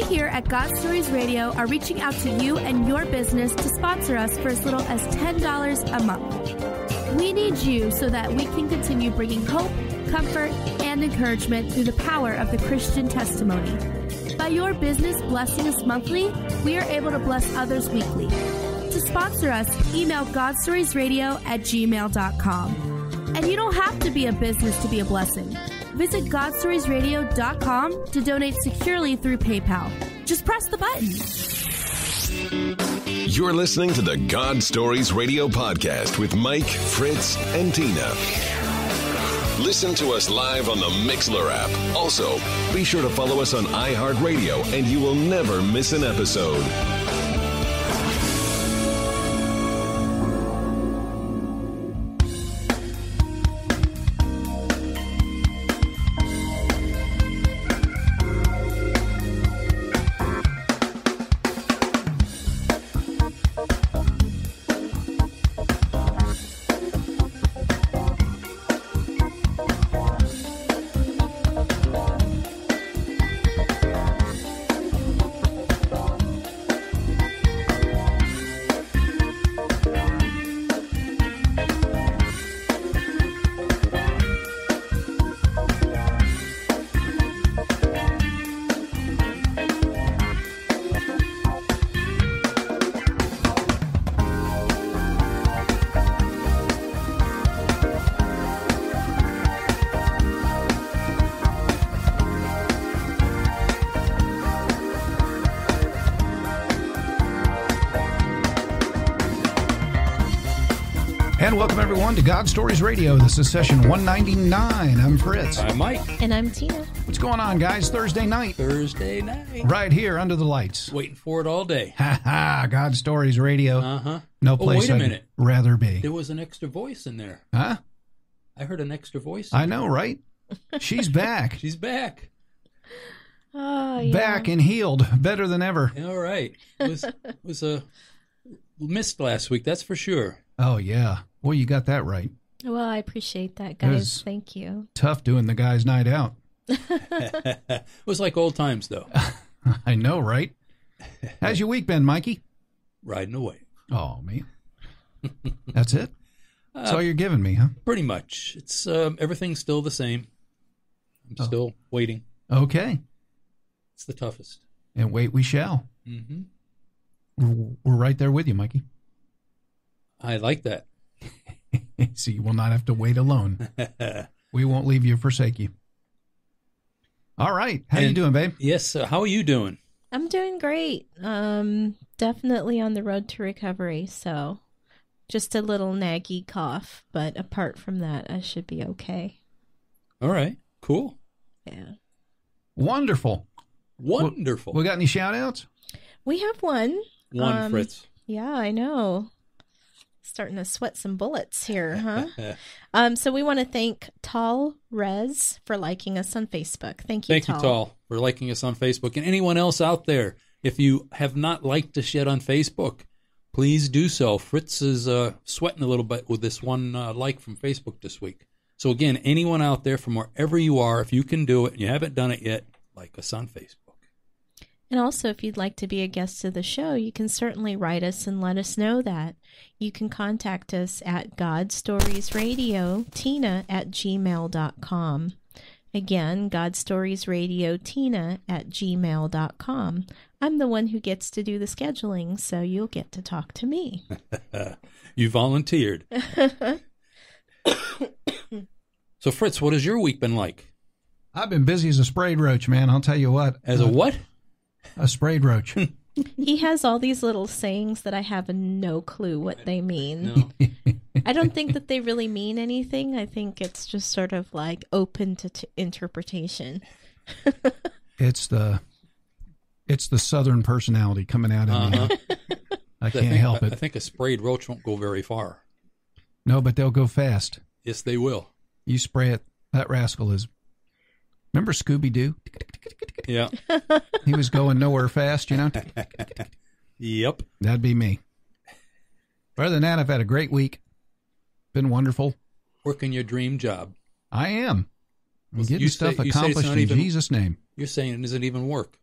We here at God Stories Radio are reaching out to you and your business to sponsor us for as little as $10 a month. We need you so that we can continue bringing hope, comfort, and encouragement through the power of the Christian testimony. By your business blessing us monthly, we are able to bless others weekly. To sponsor us, email godstoriesradio at gmail.com. And you don't have to be a business to be a blessing. Visit GodStoriesRadio.com to donate securely through PayPal. Just press the button. You're listening to the God Stories Radio podcast with Mike, Fritz, and Tina. Listen to us live on the Mixler app. Also, be sure to follow us on iHeartRadio and you will never miss an episode. welcome everyone to God Stories Radio. This is session 199. I'm Fritz. I'm Mike. And I'm Tina. What's going on, guys? Thursday night. Thursday night. Right here under the lights. Waiting for it all day. Ha ha. God Stories Radio. Uh huh. No place oh, wait a I'd minute. rather be. There was an extra voice in there. Huh? I heard an extra voice. I know, there. right? She's back. She's back. Oh, yeah. Back and healed, better than ever. All right. It was was a missed last week, that's for sure. Oh yeah. Well, you got that right. Well, I appreciate that, guys. Thank you. Tough doing the guys' night out. it was like old times, though. I know, right? How's your week been, Mikey? Riding away. Oh man, that's it. That's uh, all you're giving me, huh? Pretty much. It's um, everything's still the same. I'm oh. still waiting. Okay. It's the toughest. And wait, we shall. Mm-hmm. we're right there with you, Mikey. I like that. so you will not have to wait alone. we won't leave you, forsake you. All right. How and, you doing, babe? Yes. how are you doing? I'm doing great. Um, definitely on the road to recovery. So just a little naggy cough, but apart from that, I should be okay. All right. Cool. Yeah. Wonderful. Wonderful. We, we got any shout outs? We have one. One, um, Fritz. Yeah, I know. Starting to sweat some bullets here, huh? um, so we want to thank Tall Rez for liking us on Facebook. Thank you, Thank Tal. you, Tall, for liking us on Facebook. And anyone else out there, if you have not liked us yet on Facebook, please do so. Fritz is uh, sweating a little bit with this one uh, like from Facebook this week. So again, anyone out there from wherever you are, if you can do it and you haven't done it yet, like us on Facebook. And also, if you'd like to be a guest of the show, you can certainly write us and let us know that. You can contact us at godstoriesradio, tina at gmail.com. Again, godstoriesradio, tina at gmail.com. I'm the one who gets to do the scheduling, so you'll get to talk to me. you volunteered. so, Fritz, what has your week been like? I've been busy as a sprayed roach, man. I'll tell you what. As a uh, what? a sprayed roach. he has all these little sayings that I have no clue what they mean. No. I don't think that they really mean anything. I think it's just sort of like open to t- interpretation. it's the it's the southern personality coming out of uh-huh. me. I can't I think, help it. I think a sprayed roach won't go very far. No, but they'll go fast. Yes, they will. You spray it. That rascal is. Remember Scooby Doo? Yeah. he was going nowhere fast, you know? yep. That'd be me. Other than that, I've had a great week. Been wonderful. Working your dream job. I am. I'm getting you stuff say, accomplished in even, Jesus' name. You're saying it isn't even work.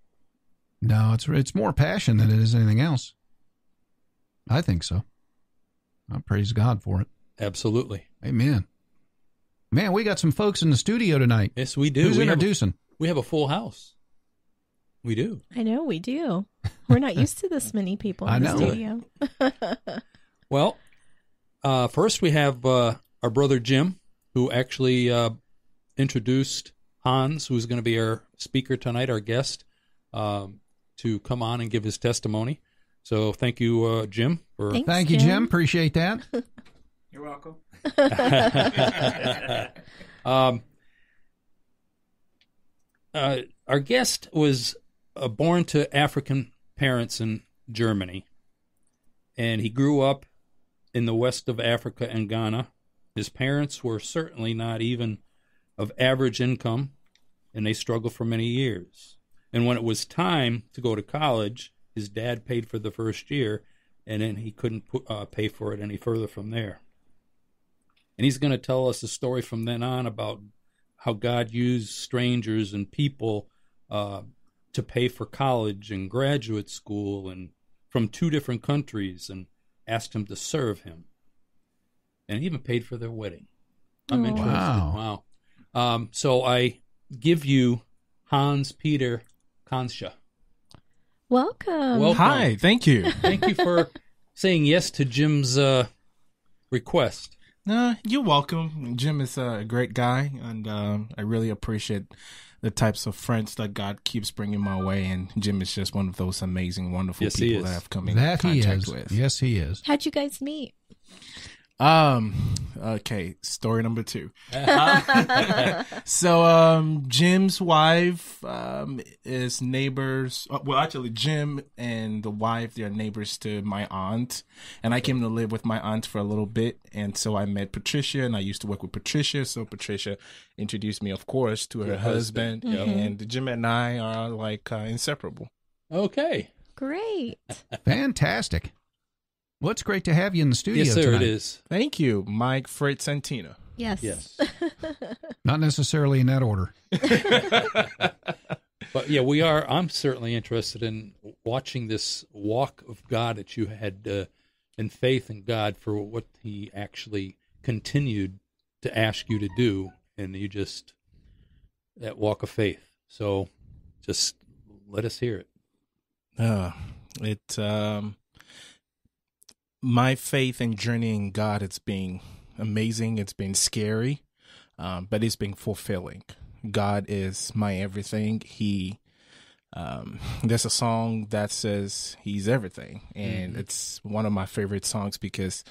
No, it's it's more passion than it is anything else. I think so. I praise God for it. Absolutely. Amen. Man, we got some folks in the studio tonight. Yes, we do. Who's we introducing? Have a, we have a full house. We do. I know we do. We're not used to this many people in the studio. well, uh, first we have uh, our brother Jim, who actually uh, introduced Hans, who's going to be our speaker tonight, our guest, um, to come on and give his testimony. So thank you, uh, Jim. For Thanks, thank you, Jim. Jim. Appreciate that. You're welcome. um, uh, our guest was uh, born to African parents in Germany, and he grew up in the west of Africa and Ghana. His parents were certainly not even of average income, and they struggled for many years. And when it was time to go to college, his dad paid for the first year, and then he couldn't uh, pay for it any further from there. And he's going to tell us a story from then on about how God used strangers and people uh, to pay for college and graduate school and from two different countries and asked him to serve him and even paid for their wedding. I'm oh, interested. Wow. wow. Um, so I give you Hans Peter Kansha. Welcome. Welcome. Hi. Thank you. Thank you for saying yes to Jim's uh, request. Uh, you're welcome. Jim is a great guy, and um, I really appreciate the types of friends that God keeps bringing my way. And Jim is just one of those amazing, wonderful yes, people that I've come in that contact with. Yes, he is. How'd you guys meet? Um. Okay. Story number two. so, um, Jim's wife, um, is neighbors. Uh, well, actually, Jim and the wife, they're neighbors to my aunt, and I came to live with my aunt for a little bit, and so I met Patricia, and I used to work with Patricia. So Patricia introduced me, of course, to her, her husband, husband. Mm-hmm. and Jim and I are like uh, inseparable. Okay. Great. Fantastic. Well, it's great to have you in the studio. Yes, sir, tonight. it is. Thank you, Mike Fred Yes. Yes. Not necessarily in that order. but yeah, we are. I'm certainly interested in watching this walk of God that you had uh, in faith in God for what He actually continued to ask you to do, and you just that walk of faith. So, just let us hear it. Uh, it um, my faith and journey in God, it's been amazing. It's been scary, um, but it's been fulfilling. God is my everything. He, um, there's a song that says He's everything, and mm-hmm. it's one of my favorite songs because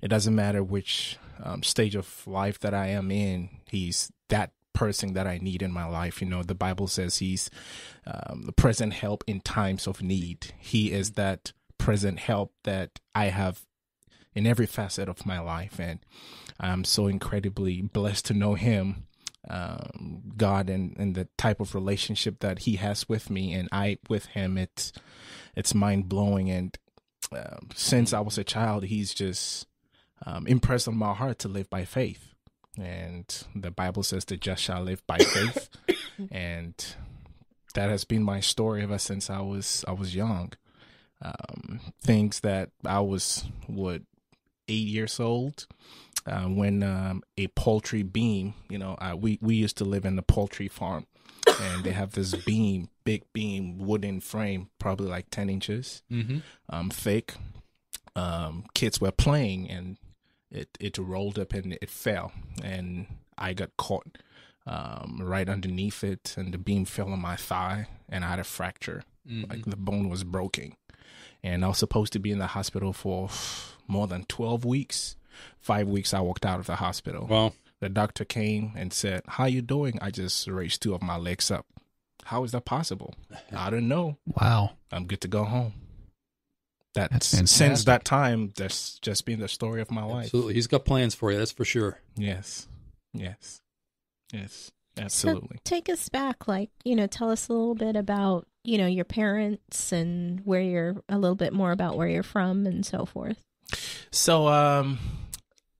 it doesn't matter which um, stage of life that I am in, He's that person that I need in my life. You know, the Bible says He's um, the present help in times of need. He is mm-hmm. that present help that I have in every facet of my life. And I'm so incredibly blessed to know Him, um, God, and, and the type of relationship that He has with me and I with Him. It's it's mind blowing. And uh, since I was a child, He's just um, impressed on my heart to live by faith. And the Bible says the just shall live by faith. and that has been my story ever since I was I was young um, things that I was what eight years old uh, when um, a poultry beam. You know, I, we we used to live in the poultry farm, and they have this beam, big beam, wooden frame, probably like ten inches, mm-hmm. um, thick. Um, kids were playing, and it it rolled up and it fell, and I got caught. Um, right underneath it, and the beam fell on my thigh, and I had a fracture. Mm-hmm. Like the bone was broken and I was supposed to be in the hospital for more than 12 weeks. Five weeks I walked out of the hospital. Well, the doctor came and said, "How you doing?" I just raised two of my legs up. How is that possible? I don't know. Wow. I'm good to go home. that's and since that time, that's just been the story of my life. Absolutely, he's got plans for you. That's for sure. Yes, yes, yes, absolutely. So take us back, like you know, tell us a little bit about you know, your parents and where you're a little bit more about where you're from and so forth? So, um,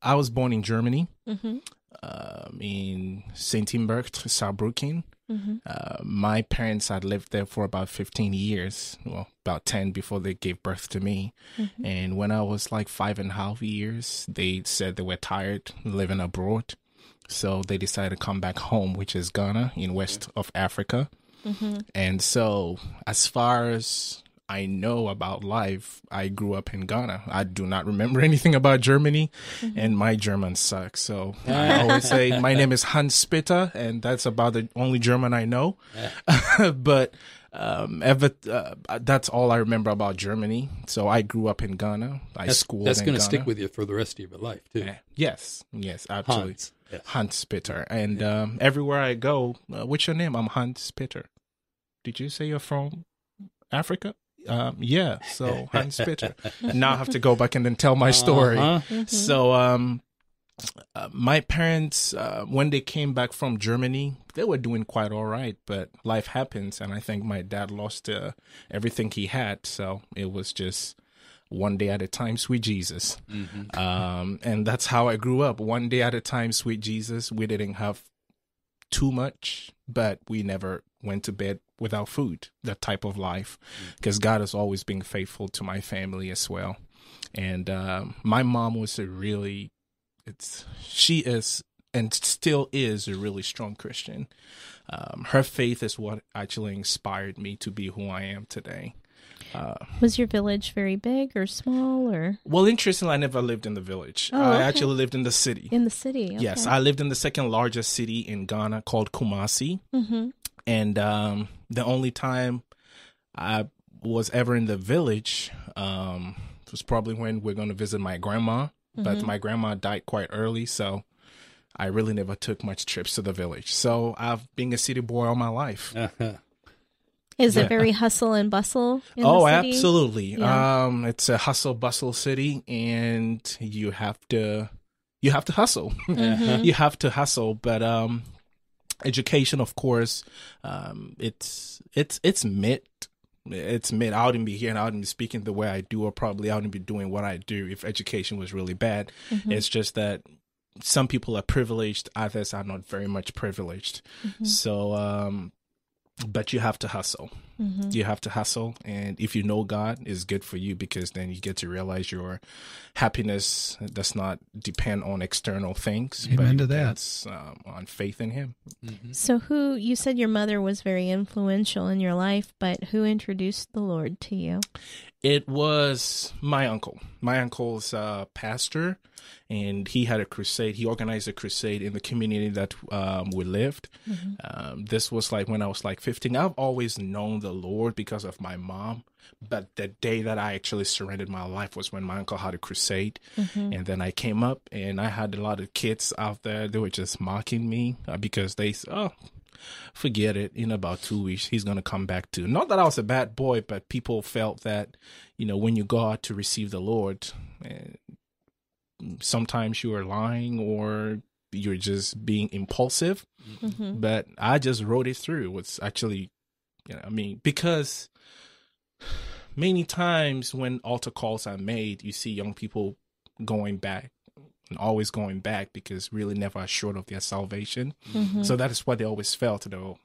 I was born in Germany, mm-hmm. uh, in Saintenberg, Saarbrücken. Mm-hmm. Uh, my parents had lived there for about 15 years, well, about 10 before they gave birth to me. Mm-hmm. And when I was like five and a half years, they said they were tired living abroad. So they decided to come back home, which is Ghana in West of Africa. Mm-hmm. And so, as far as I know about life, I grew up in Ghana. I do not remember anything about Germany, mm-hmm. and my German sucks. So I always say, My name is Hans Spitter, and that's about the only German I know. but um, ever, uh, that's all I remember about Germany. So I grew up in Ghana. I that's, schooled. That's going to stick with you for the rest of your life too. Yeah. Yes, yes, absolutely. Hans, yes. Hans Spitter, and yeah. um, everywhere I go, uh, what's your name? I'm Hans Spitter. Did you say you're from Africa? Um, yeah, so Hans Spitter. now I have to go back and then tell my story. Uh-huh. Mm-hmm. So um, uh, my parents, uh, when they came back from Germany, they were doing quite all right, but life happens. And I think my dad lost uh, everything he had. So it was just one day at a time, sweet Jesus. Mm-hmm. Um, and that's how I grew up one day at a time, sweet Jesus. We didn't have too much, but we never went to bed without food, that type of life, because mm. mm-hmm. God has always been faithful to my family as well. And uh, my mom was a really it's she is and still is a really strong Christian. Um, her faith is what actually inspired me to be who I am today. Uh, was your village very big or small or well interestingly i never lived in the village oh, i actually lived in the city in the city okay. yes i lived in the second largest city in ghana called kumasi mm-hmm. and um, the only time i was ever in the village um, was probably when we're going to visit my grandma mm-hmm. but my grandma died quite early, so I really never took much trips to the village. So I've been a city boy all my life. Uh-huh. Is yeah. it very hustle and bustle? oh, absolutely. Yeah. Um, it's a hustle bustle city, and you have to you have to hustle. Mm-hmm. you have to hustle, but um, education, of course, um, it's it's it's meant it's me. I wouldn't be here and I wouldn't be speaking the way I do, or probably I wouldn't be doing what I do if education was really bad. Mm-hmm. It's just that some people are privileged, others are not very much privileged. Mm-hmm. So um, but you have to hustle. Mm-hmm. You have to hustle. And if you know God, is good for you because then you get to realize your happiness does not depend on external things. Amen but to that. Um, on faith in Him. Mm-hmm. So, who, you said your mother was very influential in your life, but who introduced the Lord to you? It was my uncle. My uncle's a uh, pastor and he had a crusade. He organized a crusade in the community that um, we lived. Mm-hmm. Um, this was like when I was like 15. I've always known the Lord because of my mom, but the day that I actually surrendered my life was when my uncle had a crusade, mm-hmm. and then I came up and I had a lot of kids out there. They were just mocking me uh, because they oh forget it in about two weeks he's going to come back to not that i was a bad boy but people felt that you know when you go out to receive the lord eh, sometimes you are lying or you're just being impulsive. Mm-hmm. But I just wrote it through. What's actually, you know, I mean, because many times when altar calls are made, you see young people going back and always going back because really never assured of their salvation. Mm-hmm. So that is why they always felt they'll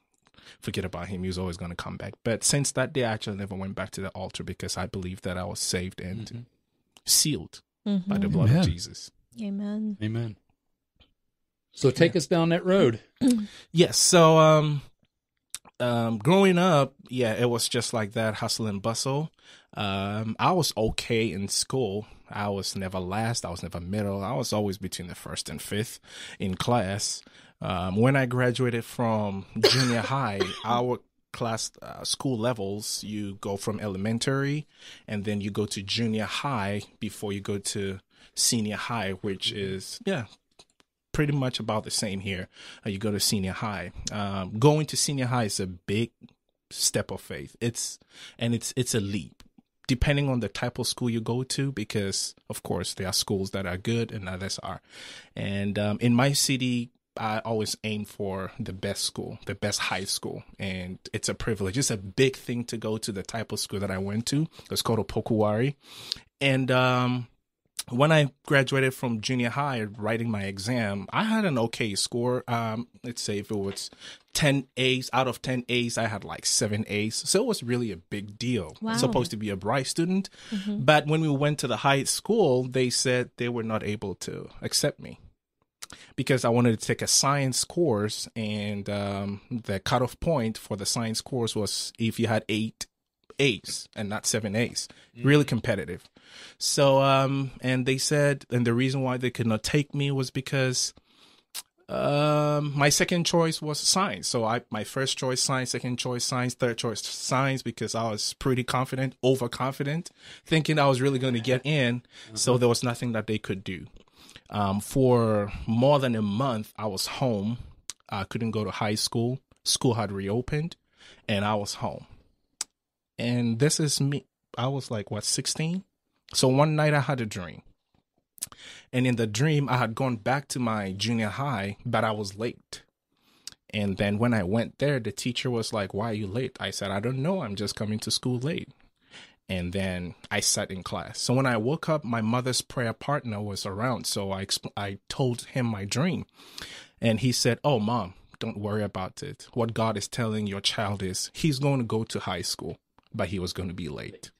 Forget about him. He's always going to come back. But since that day, I actually never went back to the altar because I believed that I was saved and mm-hmm. sealed mm-hmm. by the blood Amen. of Jesus. Amen. Amen. So take yeah. us down that road. yes. So um um growing up, yeah, it was just like that hustle and bustle. Um I was okay in school. I was never last, I was never middle. I was always between the first and fifth in class. Um when I graduated from junior high, I would class uh, school levels you go from elementary and then you go to junior high before you go to senior high which mm-hmm. is yeah pretty much about the same here uh, you go to senior high um, going to senior high is a big step of faith it's and it's it's a leap depending on the type of school you go to because of course there are schools that are good and others are and um, in my city I always aim for the best school, the best high school. And it's a privilege. It's a big thing to go to the type of school that I went to. It's called Opokuwari. And um, when I graduated from junior high, writing my exam, I had an okay score. Um, let's say if it was 10 A's out of 10 A's, I had like seven A's. So it was really a big deal. Wow. Supposed to be a bright student. Mm-hmm. But when we went to the high school, they said they were not able to accept me because I wanted to take a science course, and um, the cutoff point for the science course was if you had eight A's and not seven A's. Mm. Really competitive. So, um, and they said, and the reason why they could not take me was because um my second choice was science so i my first choice science second choice science third choice science because i was pretty confident overconfident thinking i was really going to get in so mm-hmm. there was nothing that they could do um, for more than a month, I was home. I couldn't go to high school. School had reopened, and I was home. And this is me. I was like, what, 16? So one night I had a dream. And in the dream, I had gone back to my junior high, but I was late. And then when I went there, the teacher was like, Why are you late? I said, I don't know. I'm just coming to school late and then I sat in class. So when I woke up, my mother's prayer partner was around. So I I told him my dream, and he said, "Oh, mom, don't worry about it. What God is telling your child is he's going to go to high school, but he was going to be late."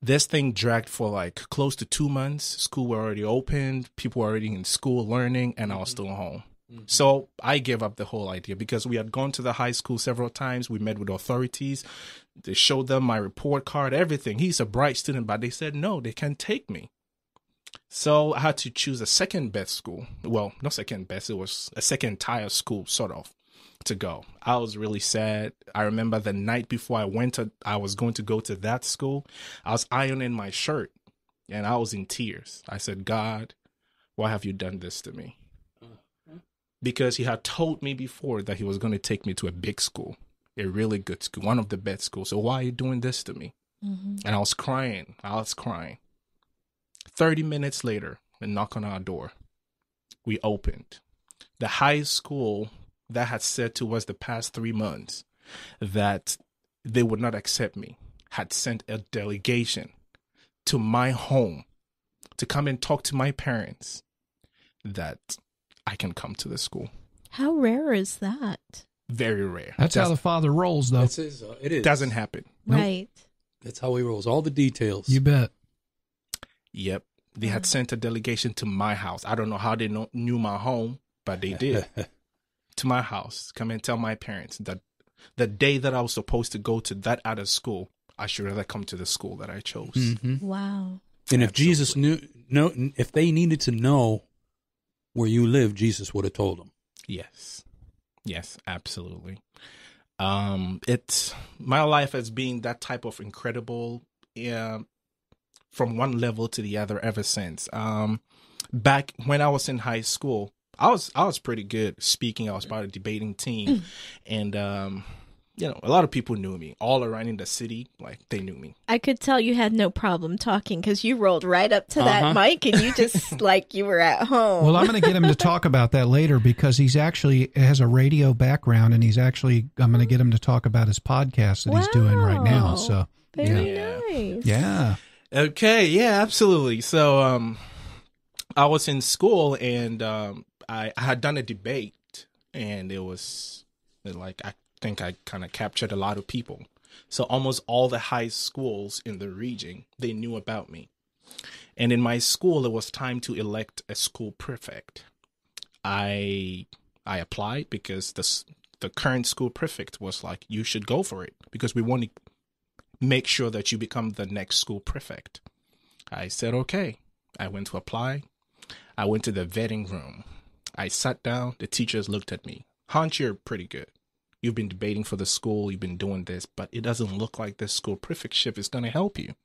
This thing dragged for like close to two months. School were already opened. People were already in school learning, and I was mm-hmm. still home. Mm-hmm. So I gave up the whole idea because we had gone to the high school several times. We met with authorities. They showed them my report card, everything. He's a bright student, but they said, no, they can't take me. So I had to choose a second best school. Well, not second best, it was a second tier school, sort of, to go. I was really sad. I remember the night before I went to, I was going to go to that school, I was ironing my shirt and I was in tears. I said, God, why have you done this to me? because he had told me before that he was going to take me to a big school, a really good school, one of the best schools. So why are you doing this to me? Mm-hmm. And I was crying. I was crying. 30 minutes later, a knock on our door. We opened. The high school that had said to us the past three months that they would not accept me had sent a delegation to my home to come and talk to my parents that I can come to this school. How rare is that? Very rare. That's, how the father rolls, though. its his, uh, it is. Doesn't happen. Nope. Right. That's how he rolls. All the details. You bet. Yep. They had sent a delegation to my house. I don't know how they know, knew my home, but they did. to my house, come and tell my parents that the day that I was supposed to go to that other school, I should rather come to the school that I chose. Mm-hmm. Wow. And Absolutely. if Jesus knew, no, if they needed to know where you live, Jesus would have told them. Yes. Yes, absolutely. Um, it's my life as being that type of incredible, uh, from one level to the other ever since. Um, back when I was in high school, I was I was pretty good speaking. I was part of a debating team, mm. and um, you know, a lot of people knew me all around in the city. Like they knew me. I could tell you had no problem talking because you rolled right up to that uh-huh. mic and you just like you were at home. Well, I'm going to get him to talk about that later because he's actually has a radio background and he's actually I'm going to get him to talk about his podcast that wow. he's doing right now. So very yeah. nice. Yeah. Okay. Yeah. Absolutely. So, um, I was in school and um, I, I had done a debate and it was like I think I kind of captured a lot of people. So almost all the high schools in the region, they knew about me. And in my school, it was time to elect a school prefect. I I applied because the the current school prefect was like, "You should go for it because we want to make sure that you become the next school prefect." I said, "Okay." I went to apply. I went to the vetting room. I sat down. The teachers looked at me. Hans, you're pretty good. You've been debating for the school, you've been doing this, but it doesn't look like this school prefectship is going to help you.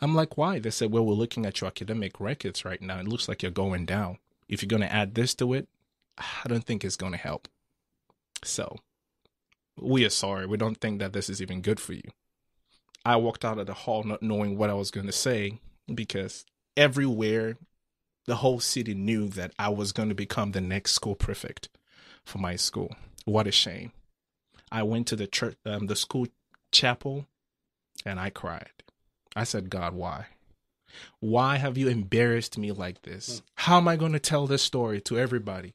I'm like, why? They said, well, we're looking at your academic records right now. It looks like you're going down. If you're going to add this to it, I don't think it's going to help. So we are sorry. We don't think that this is even good for you. I walked out of the hall not knowing what I was going to say because everywhere the whole city knew that I was going to become the next school prefect for my school. What a shame. I went to the church, um, the school chapel, and I cried. I said, God, why? Why have you embarrassed me like this? Hmm. How am I going to tell this story to everybody?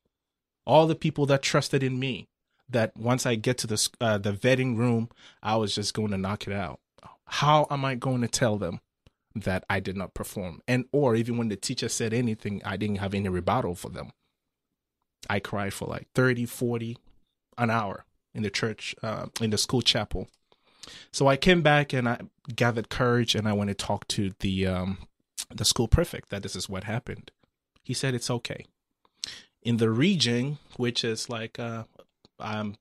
All the people that trusted in me, that once I get to the, uh, the vetting room, I was just going to knock it out. How am I going to tell them that I did not perform? And, or even when the teacher said anything, I didn't have any rebuttal for them. I cried for like 30, 40, an hour in the church, uh, in the school chapel. So I came back and I gathered courage and I went to talk to the um, the school prefect that this is what happened. He said it's okay. In the region, which is like uh, am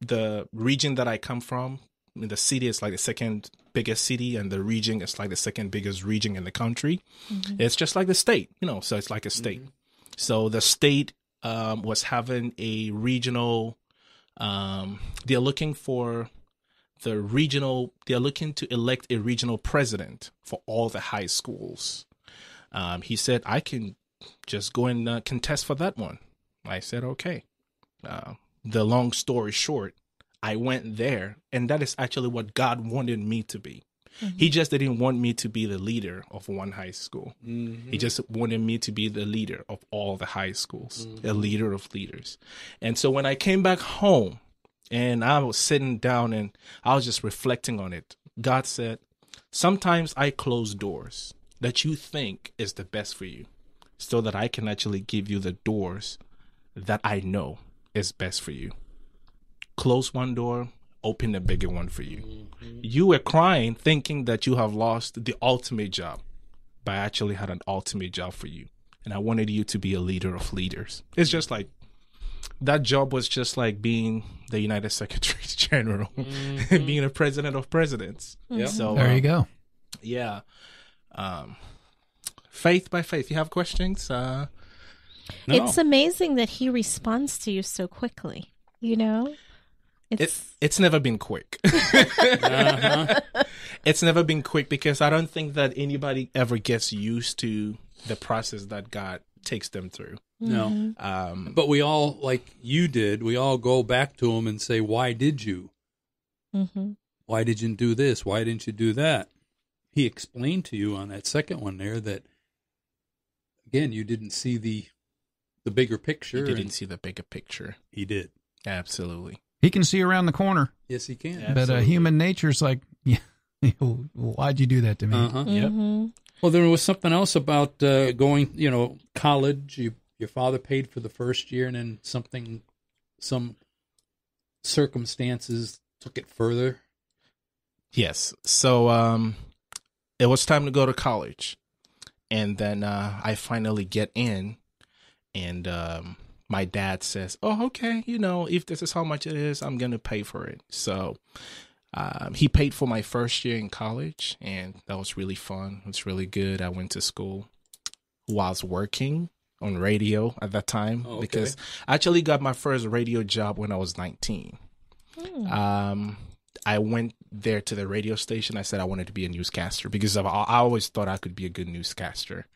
the region that I come from, In the city is like the second biggest city, and the region is like the second biggest region in the country. Mm-hmm. It's just like the state, you know. So it's like a state. Mm-hmm. So the state um, was having a regional um, they're looking for the regional, they're looking to elect a regional president for all the high schools. Um, he said, I can just go and uh, contest for that one. I said, okay. Uh, the long story short, I went there, and that is actually what God wanted me to be. Mm-hmm. He just didn't want me to be the leader of one high school. Mm-hmm. He just wanted me to be the leader of all the high schools, mm-hmm. a leader of leaders. And so when I came back home and I was sitting down and I was just reflecting on it, God said, Sometimes I close doors that you think is the best for you so that I can actually give you the doors that I know is best for you. Close one door, open a bigger one for you. Mm-hmm. You were crying thinking that you have lost the ultimate job, but I actually had an ultimate job for you. And I wanted you to be a leader of leaders. It's just like that job was just like being the United Secretary General mm-hmm. and being a president of presidents. Yeah. Mm-hmm. So there um, you go. Yeah. Um, faith by faith. You have questions? Uh, no. It's amazing that he responds to you so quickly. You know, it's it, it's never been quick. uh-huh. It's never been quick because I don't think that anybody ever gets used to the process that God takes them through. No, mm-hmm. um, but we all like you did. We all go back to him and say, "Why did you? Mm-hmm. Why did you do this? Why didn't you do that?" He explained to you on that second one there that again you didn't see the the bigger picture. You didn't see the bigger picture. He did absolutely. He can see around the corner. Yes, he can. But uh, nature human nature's like, yeah, why'd you do that to me? Uh-huh. Yep. Mm-hmm. Well, there was something else about uh, going, you know, college. You, your father paid for the first year, and then something, some circumstances took it further. Yes. So um, it was time to go to college, and then uh, I finally get in, and um, my dad says, "Oh, okay, you know, if this is how much it is, I'm gonna pay for it." So um, he paid for my first year in college, and that was really fun. It was really good. I went to school while working on radio at that time oh, okay. because I actually got my first radio job when I was 19. Hmm. Um, I went there to the radio station. I said I wanted to be a newscaster because I, I always thought I could be a good newscaster.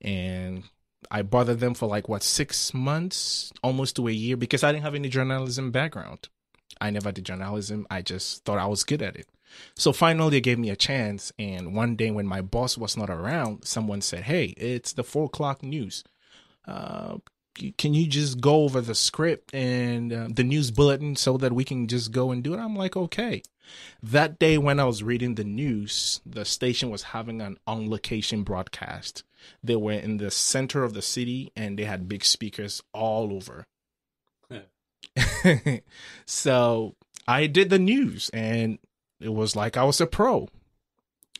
And I bothered them for like what six months, almost to a year, because I didn't have any journalism background. I never did journalism. I just thought I was good at it. So finally, they gave me a chance. And one day, when my boss was not around, someone said, "Hey, it's the four o'clock news. Uh, can you just go over the script and uh, the news bulletin so that we can just go and do it?" I'm like, "Okay." That day, when I was reading the news, the station was having an on location broadcast they were in the center of the city and they had big speakers all over. so I did the news and it was like I was a pro.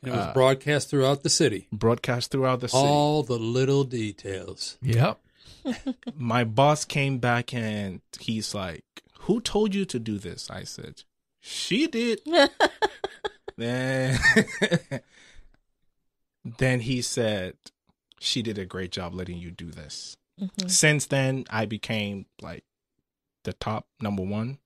It was uh, broadcast throughout the city. Broadcast throughout the city. All the little details. Yep. My boss came back and he's like, Who told you to do this? I said, She did. then, then he said, she did a great job letting you do this. Mm-hmm. Since then, I became like the top number one.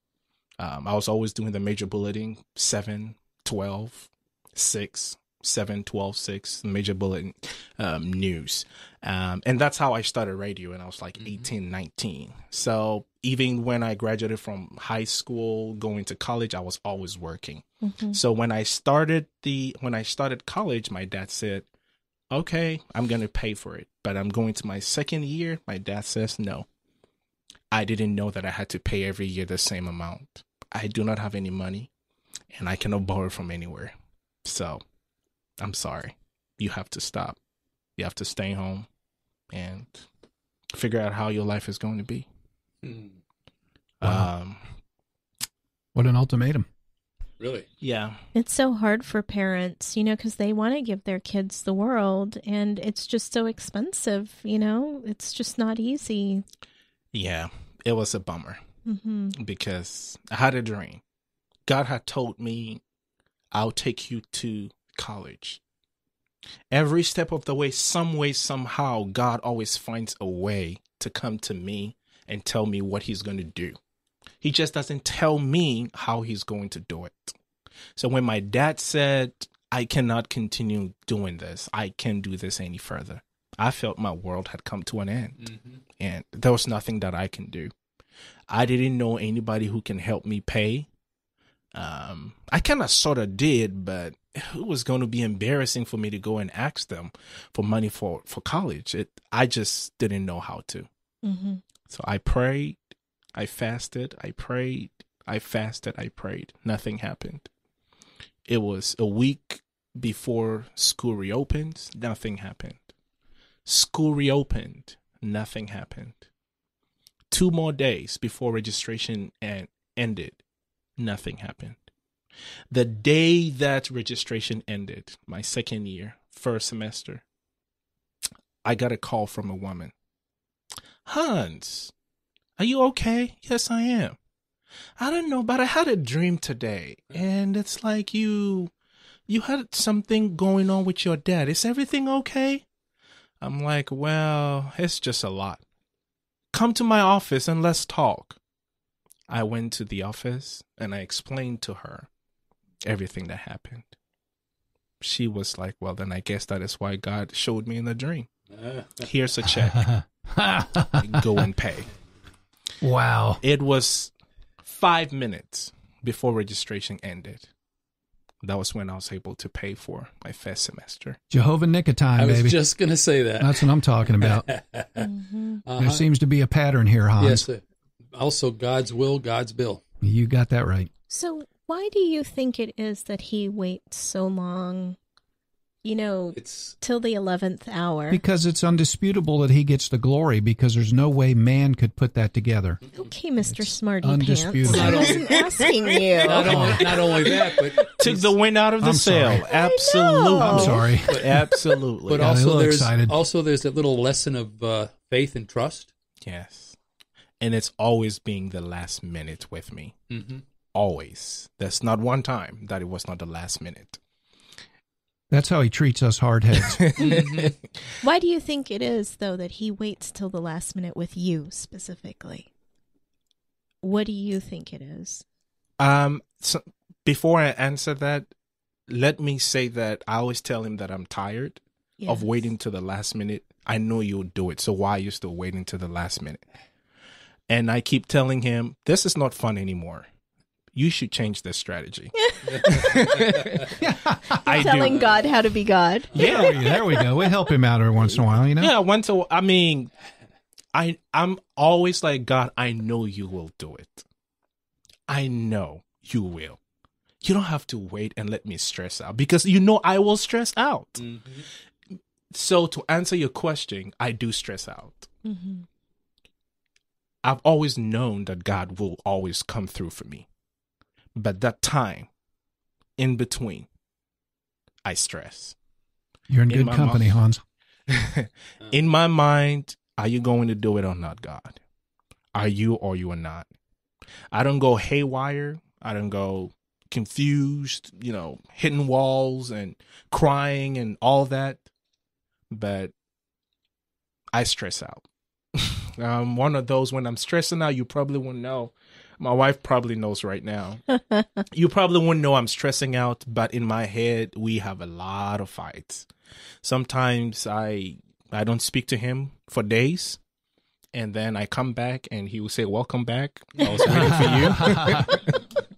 Um, I was always doing the major bulleting 7, 12, 6, 7, 12, 6, major bulletin um, news. Um, and that's how I started radio, and I was like mm-hmm. 18, 19. So even when I graduated from high school, going to college, I was always working. Mm-hmm. So when I started the when I started college, my dad said, okay, I'm going to pay for it. But I'm going to my second year. My dad says no. I didn't know that I had to pay every year the same amount. I do not have any money and I cannot borrow from anywhere. So I'm sorry. You have to stop. You have to stay home and figure out how your life is going to be. Hmm. Wow. Um, what an ultimatum. Really? Yeah. It's so hard for parents, you know, because they want to give their kids the world and it's just so expensive, you know? It's just not easy. Yeah. It was a bummer mm-hmm. because I had a dream. God had told me, I'll take you to college. Every step of the way, some way, somehow, God always finds a way to come to me and tell me what he's going to do. He just doesn't tell me how he's going to do it. So when my dad said, I cannot continue doing this, I can't do this any further, I felt my world had come to an end. Mm-hmm. And there was nothing that I can do. I didn't know anybody who can help me pay. Um, I kind of sort of did, but it was going to be embarrassing for me to go and ask them for money for, for college. It, I just didn't know how to. Mm-hmm. So I prayed I fasted, I prayed, I fasted, I prayed. Nothing happened. It was a week before school reopened, nothing happened. School reopened, nothing happened. Two more days before registration ended, nothing happened. The day that registration ended, my second year, first semester, I got a call from a woman. Hans, are you okay? Yes, I am. I don't know, but I had a dream today, and it's like you you had something going on with your dad. Is everything okay? I'm like, well, it's just a lot. Come to my office and let's talk. I went to the office and I explained to her everything that happened. She was like, well, then I guess that is why God showed me in the dream. Ah. Here's a check. Go and pay. Wow. It was five minutes before registration ended. That was when I was able to pay for my first semester. Jehovah Nicotine, I baby. I was just going to say that. That's what I'm talking about. mm-hmm. uh-huh. There seems to be a pattern here, Hans. Yes. Also, God's will, God's bill. You got that right. So, why do you think it is that he waits so long you know, it's till the 11th hour. Because it's undisputable that he gets the glory because there's no way man could put that together. Okay, Mr. It's Smarty undisputable. Pants. I wasn't asking you. Not only, not only that, but took the wind out of the I'm sail. Sorry. Absolutely. I'm sorry. But, Absolutely. But also there's excited. also there's that little lesson of uh, faith and trust. Yes. And it's always being the last minute with me. Mm-hmm. Always. That's not one time that it was not the last minute. That's how he treats us hardheads. Why do you think it is, though, that he waits till the last minute with you specifically? What do you think it is? Um, so before I answer that, let me say that I always tell him that I'm tired yes. of waiting to the last minute. I know you'll do it, so why are you still waiting to the last minute? And I keep telling him, this is not fun anymore you should change this strategy. I telling do. God how to be God. Yeah, there we, there we go. We help him out every once in a while, you know. Yeah, once a, I mean, I I'm always like God. I know you will do it. I know you will. You don't have to wait and let me stress out because you know I will stress out. Mm-hmm. So to answer your question, I do stress out. Mm-hmm. I've always known that God will always come through for me. But that time in between, I stress. You're in, in good company, mind, Hans. in my mind, are you going to do it or not, God? Are you or you are not? I don't go haywire. I don't go confused, you know, hitting walls and crying and all that. But I stress out. I'm one of those when I'm stressing out, you probably will know my wife probably knows right now. you probably wouldn't know I'm stressing out, but in my head, we have a lot of fights. Sometimes I I don't speak to him for days. And then I come back and he will say, Welcome back. I was waiting for you.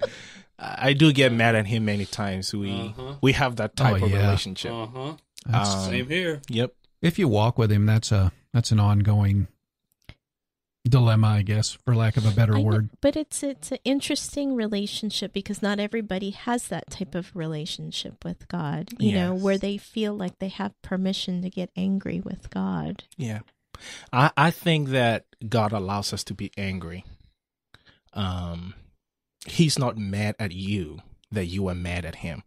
I do get mad at him many times. We uh-huh. we have that type oh, of yeah. relationship. Uh-huh. Um, same here. Yep. If you walk with him, that's a that's an ongoing dilemma, I guess, for lack of a better I word. Know, but it's it's an interesting relationship because not everybody has that type of relationship with God. You yes. know, where they feel like they have permission to get angry with God. Yeah, I I think that God allows us to be angry. Um, He's not mad at you that you are mad at Him,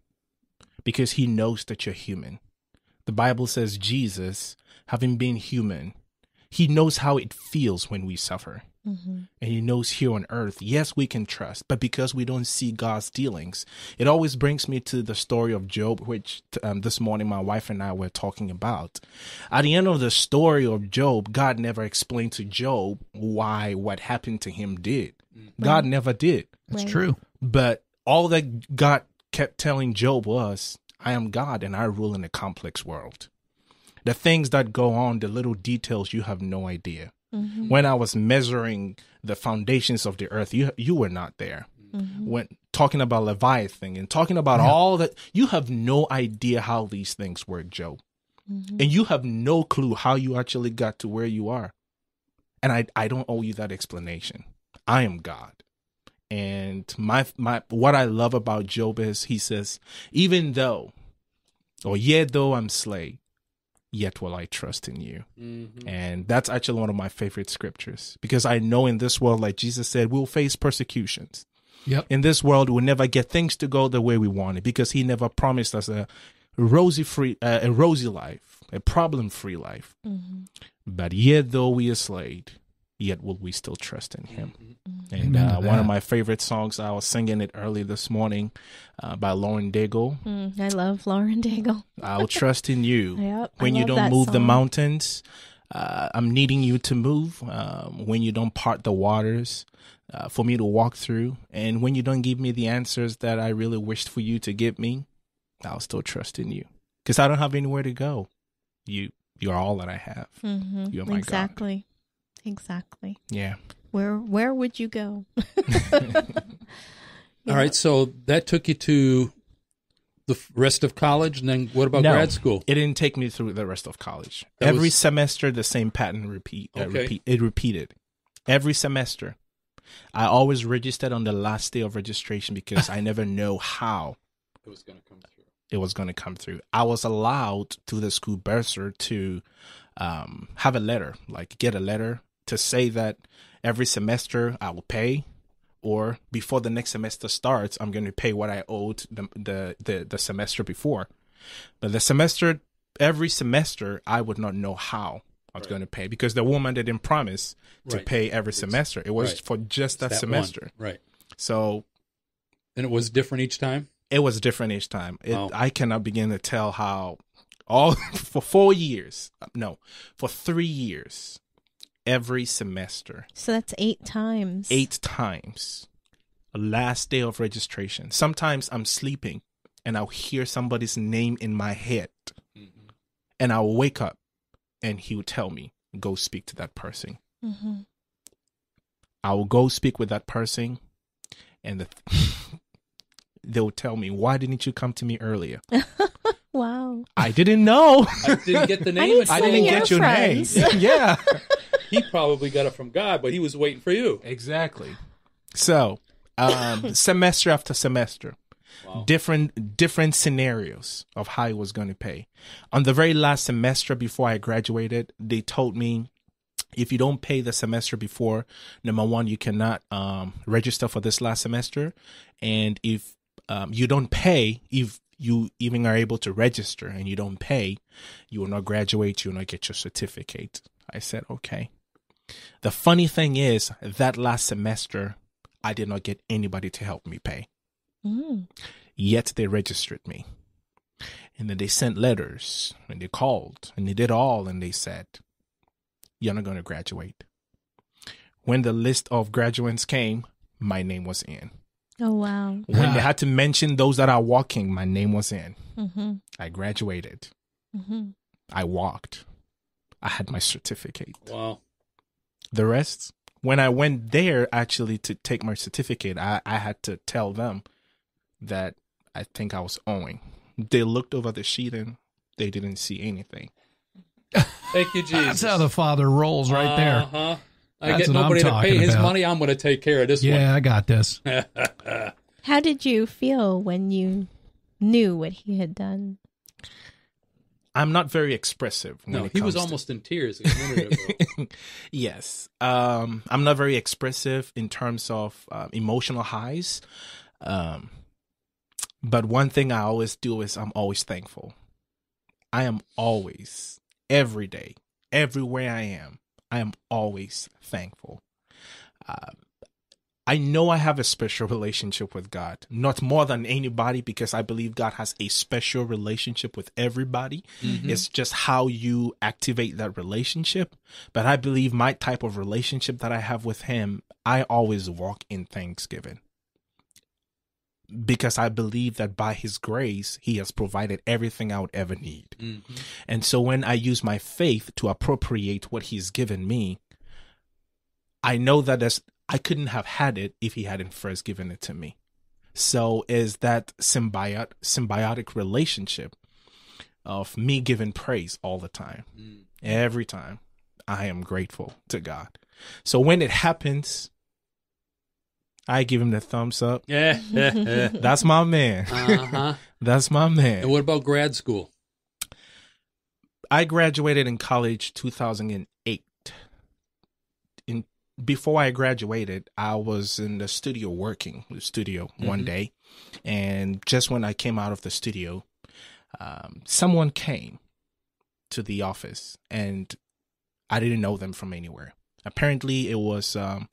because He knows that you're human. The Bible says Jesus, having been human, he knows how it feels when we suffer. Mm-hmm. And he knows here on earth, yes, we can trust, but because we don't see God's dealings, it always brings me to the story of Job, which um, this morning my wife and I were talking about. At the end of the story of Job, God never explained to Job why what happened to him did. Right. Mm-hmm. God never did. That's right. true. But all that God kept telling Job was, I am God and I rule in a complex world the things that go on, the little details you have no idea. Mm-hmm. When I was measuring the foundations of the earth, you you were not there. Mm-hmm. When talking about Leviathan and talking about yeah. all that, you have no idea how these things work, Joe, mm-hmm. and you have no clue how you actually got to where you are. And I I don't owe you that explanation. I am God. And my my what I love about Job is he says, even though, or yet though I'm slain, yet will I trust in you. Mm-hmm. And that's actually one of my favorite scriptures because I know in this world, like Jesus said, we'll face persecutions. Yep. In this world, we'll never get things to go the way we want it because He never promised us a rosy free, uh, a rosy life, a problem free life. Mm-hmm. But yet, though we are slayed, yet will we still trust in him. Mm-hmm. Mm-hmm. And uh, one of my favorite songs, I was singing it early this morning uh, by Lauren Daigle. Mm, I love Lauren Daigle. I'll trust in you yep, when you don't move song. the mountains. Uh, I'm needing you to move um, when you don't part the waters uh, for me to walk through. And when you don't give me the answers that I really wished for you to give me, I'll still trust in you because I don't have anywhere to go. You, you're all that I have. Mm-hmm, you're my exactly. God. Exactly. Exactly. Yeah. Where where would you go? All right, so that took you to the rest of college and then what about no, grad school? It didn't take me through the rest of college. That Every was... semester the same pattern repeat, uh, okay. uh, repeat it repeated. Every semester. I always registered on the last day of registration because I never know how it was going to come through. It was going to come through. I was allowed to the school bursar to um, have a letter, like get a letter to say that every semester I will pay or before the next semester starts, I'm going to pay what I owed the, the, the, the semester before. But the semester, every semester, I would not know how I was right. going to pay because the woman didn't promise to right. pay every semester. It was right. for just that, that, semester. One. Right. So. And it was different each time? It was different each time. It, wow. I cannot begin to tell how all for four years, no, for three years, every semester. So that's eight times. Eight times. A last day of registration. Sometimes I'm sleeping and I'll hear somebody's name in my head. Mm-hmm. And I'll wake up and he'll tell me, go speak to that person. Mm-hmm. I will go speak with that person and the th- they'll tell me, why didn't you come to me earlier? wow. I didn't know. I didn't get the name. I, I didn't get your friends. name. yeah he probably got it from God, but he was waiting for you. Exactly. So, um, semester after semester, wow. different different scenarios of how he was going to pay. On the very last semester before I graduated, they told me if you don't pay the semester before, number one, you cannot um, register for this last semester, and if um, you don't pay, if you even are able to register and you don't pay, you will not graduate, you will not get your certificate. I said, okay, the funny thing is, that last semester, I did not get anybody to help me pay. Mm. Yet they registered me. And then they sent letters and they called and they did all and they said, You're not going to graduate. When the list of graduates came, my name was in. Oh, wow. When they ah. had to mention those that are walking, my name was in. Mm-hmm. I graduated. Mm-hmm. I walked. I had my certificate. Wow the rest when i went there actually to take my certificate i, I had to tell them that i think i was owing they looked over the sheet and they didn't see anything thank you jesus that's how the father rolls right uh-huh. there i that's get nobody to pay his about. money i'm going to take care of this yeah one. i got this how did you feel when you knew what he had done I'm not very expressive. No, he was almost in tears. yes, um, I'm not very expressive in terms of um, emotional highs. Um, but one thing I always do is I'm always thankful. I am always, every day, everywhere I am, I am always thankful. Uh, I know I have a special relationship with God, not more than anybody, because I believe God has a special relationship with everybody. Mm-hmm. It's just how you activate that relationship. But I believe my type of relationship that I have with Him, I always walk in thanksgiving because I believe that by His grace, He has provided everything I would ever need. Mm-hmm. And so when I use my faith to appropriate what He's given me, I know that there's I couldn't have had it if he hadn't first given it to me. So is that symbiot symbiotic relationship of me giving praise all the time. Mm. Every time I am grateful to God. So when it happens, I give him the thumbs up. Yeah. That's my man. Uh-huh. That's my man. And what about grad school? I graduated in college 2008 before I graduated, I was in the studio working, the studio mm-hmm. one day. And just when I came out of the studio, um, someone came to the office and I didn't know them from anywhere. Apparently, it was um,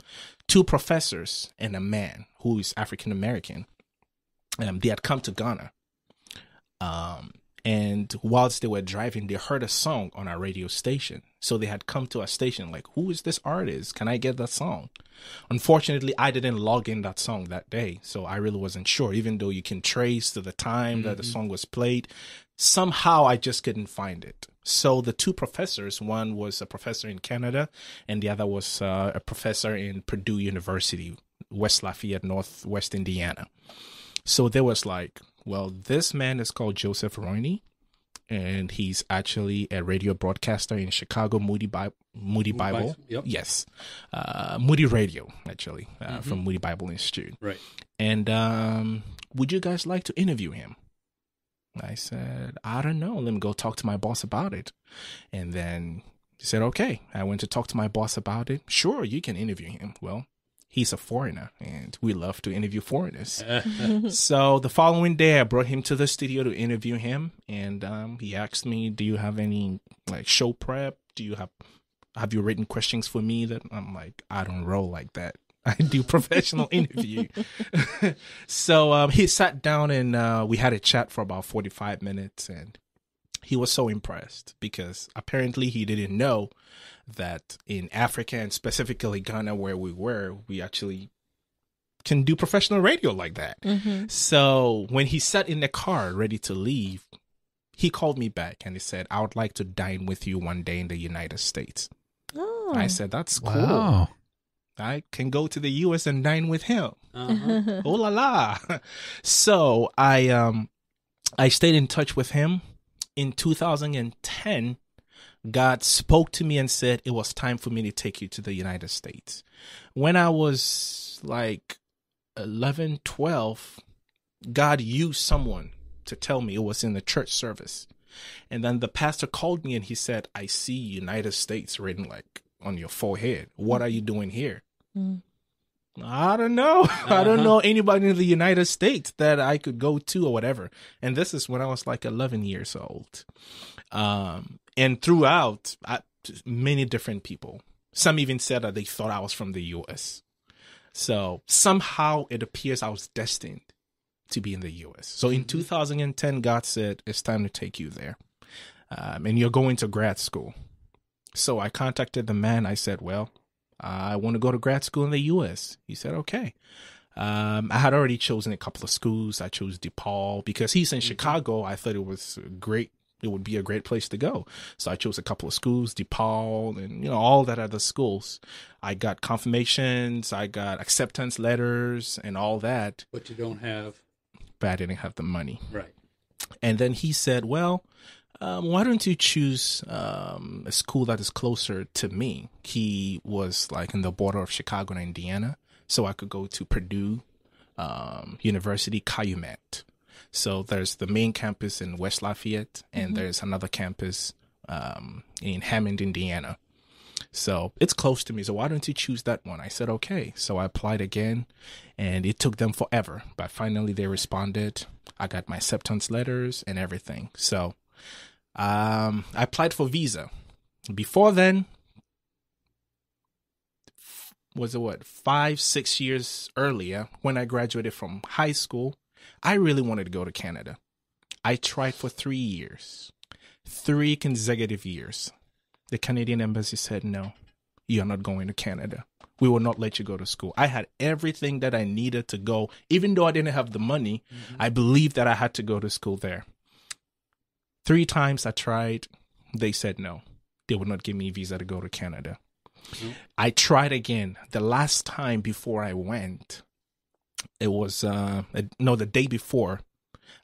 two professors and a man who is African American. Um, they had come to Ghana. Um, and whilst they were driving, they heard a song on our radio station. So they had come to our station, like, who is this artist? Can I get that song? Unfortunately, I didn't log in that song that day. So I really wasn't sure, even though you can trace to the time mm-hmm. that the mm-hmm. song was played. Somehow I just couldn't find it. So the two professors, one was a professor in Canada and the other was uh, a professor in Purdue University, West Lafayette, Northwest Indiana. So there was like, well, this man is called Joseph Roney, and he's actually a radio broadcaster in Chicago, Moody, Bible, Moody Bible. Yep. Yes. Uh, Moody Radio, actually, uh, mm-hmm. from Moody Bible Institute. Right. And um, would you guys like to interview him? I said, I don't know. Let me go talk to my boss about it. And then he said, okay. I went to talk to my boss about it. Sure, you can interview him. Well, he's a foreigner and we love to interview foreigners. Uh-huh. so the following day, I brought him to the studio to interview him, and um, he asked me, "Do you have any like show prep? Do you have have you written questions for me?" That I'm like, I don't roll like that. I do professional interview. so um, he sat down and uh, we had a chat for about 45 minutes and he was so impressed because apparently he didn't know that in Africa and specifically Ghana, where we were, we actually can do professional radio like that. Mm-hmm. So when he sat in the car ready to leave, he called me back and he said, I would like to dine with you one day in the United States. Oh. I said, That's wow. cool. I can go to the US and dine with him. Uh-huh. oh la la. So I um I stayed in touch with him in 2010, God spoke to me and said it was time for me to take you to the United States. When I was like 11, 12, God used someone to tell me it was in the church service. And then the pastor called me and he said, I see United States written like on your forehead. What are you doing here? Mm. I don't know. Uh-huh. I don't uh-huh. know anybody in the United States that I could go to or whatever. And this is when I was like 11 years old. Um, and throughout, I, many different people. Some even said that they thought I was from the US. So somehow it appears I was destined to be in the US. So in mm-hmm. 2010, God said, It's time to take you there. Um, and you're going to grad school. So I contacted the man. I said, Well, I want to go to grad school in the US. He said, okay. Um, I had already chosen a couple of schools. I chose DePaul because he's in mm-hmm. Chicago. I thought it was great. It would be a great place to go. So I chose a couple of schools, DePaul and, you know, all that other schools. I got confirmations. I got acceptance letters and all that. But you don't have. But I didn't have the money. Right. And then he said, well, um, why don't you choose um, a school that is closer to me? He was like in the border of Chicago and Indiana, so I could go to Purdue um, University Calumet. So there's the main campus in West Lafayette, and mm -hmm. there's another campus um, in Hammond, Indiana. So it's close to me. So why don't you choose that one? I said, okay. So I applied again and it took them forever. But finally they responded. I got my acceptance letters and everything. So um, I applied for visa. Before then, was it what five, six years earlier when I graduated from high school? I really wanted to go to Canada. I tried for three years, three consecutive years. The Canadian embassy said, No, you're not going to Canada. We will not let you go to school. I had everything that I needed to go, even though I didn't have the money. Mm-hmm. I believed that I had to go to school there. Three times I tried, they said no. They would not give me visa to go to Canada. Mm-hmm. I tried again the last time before I went. It was uh no the day before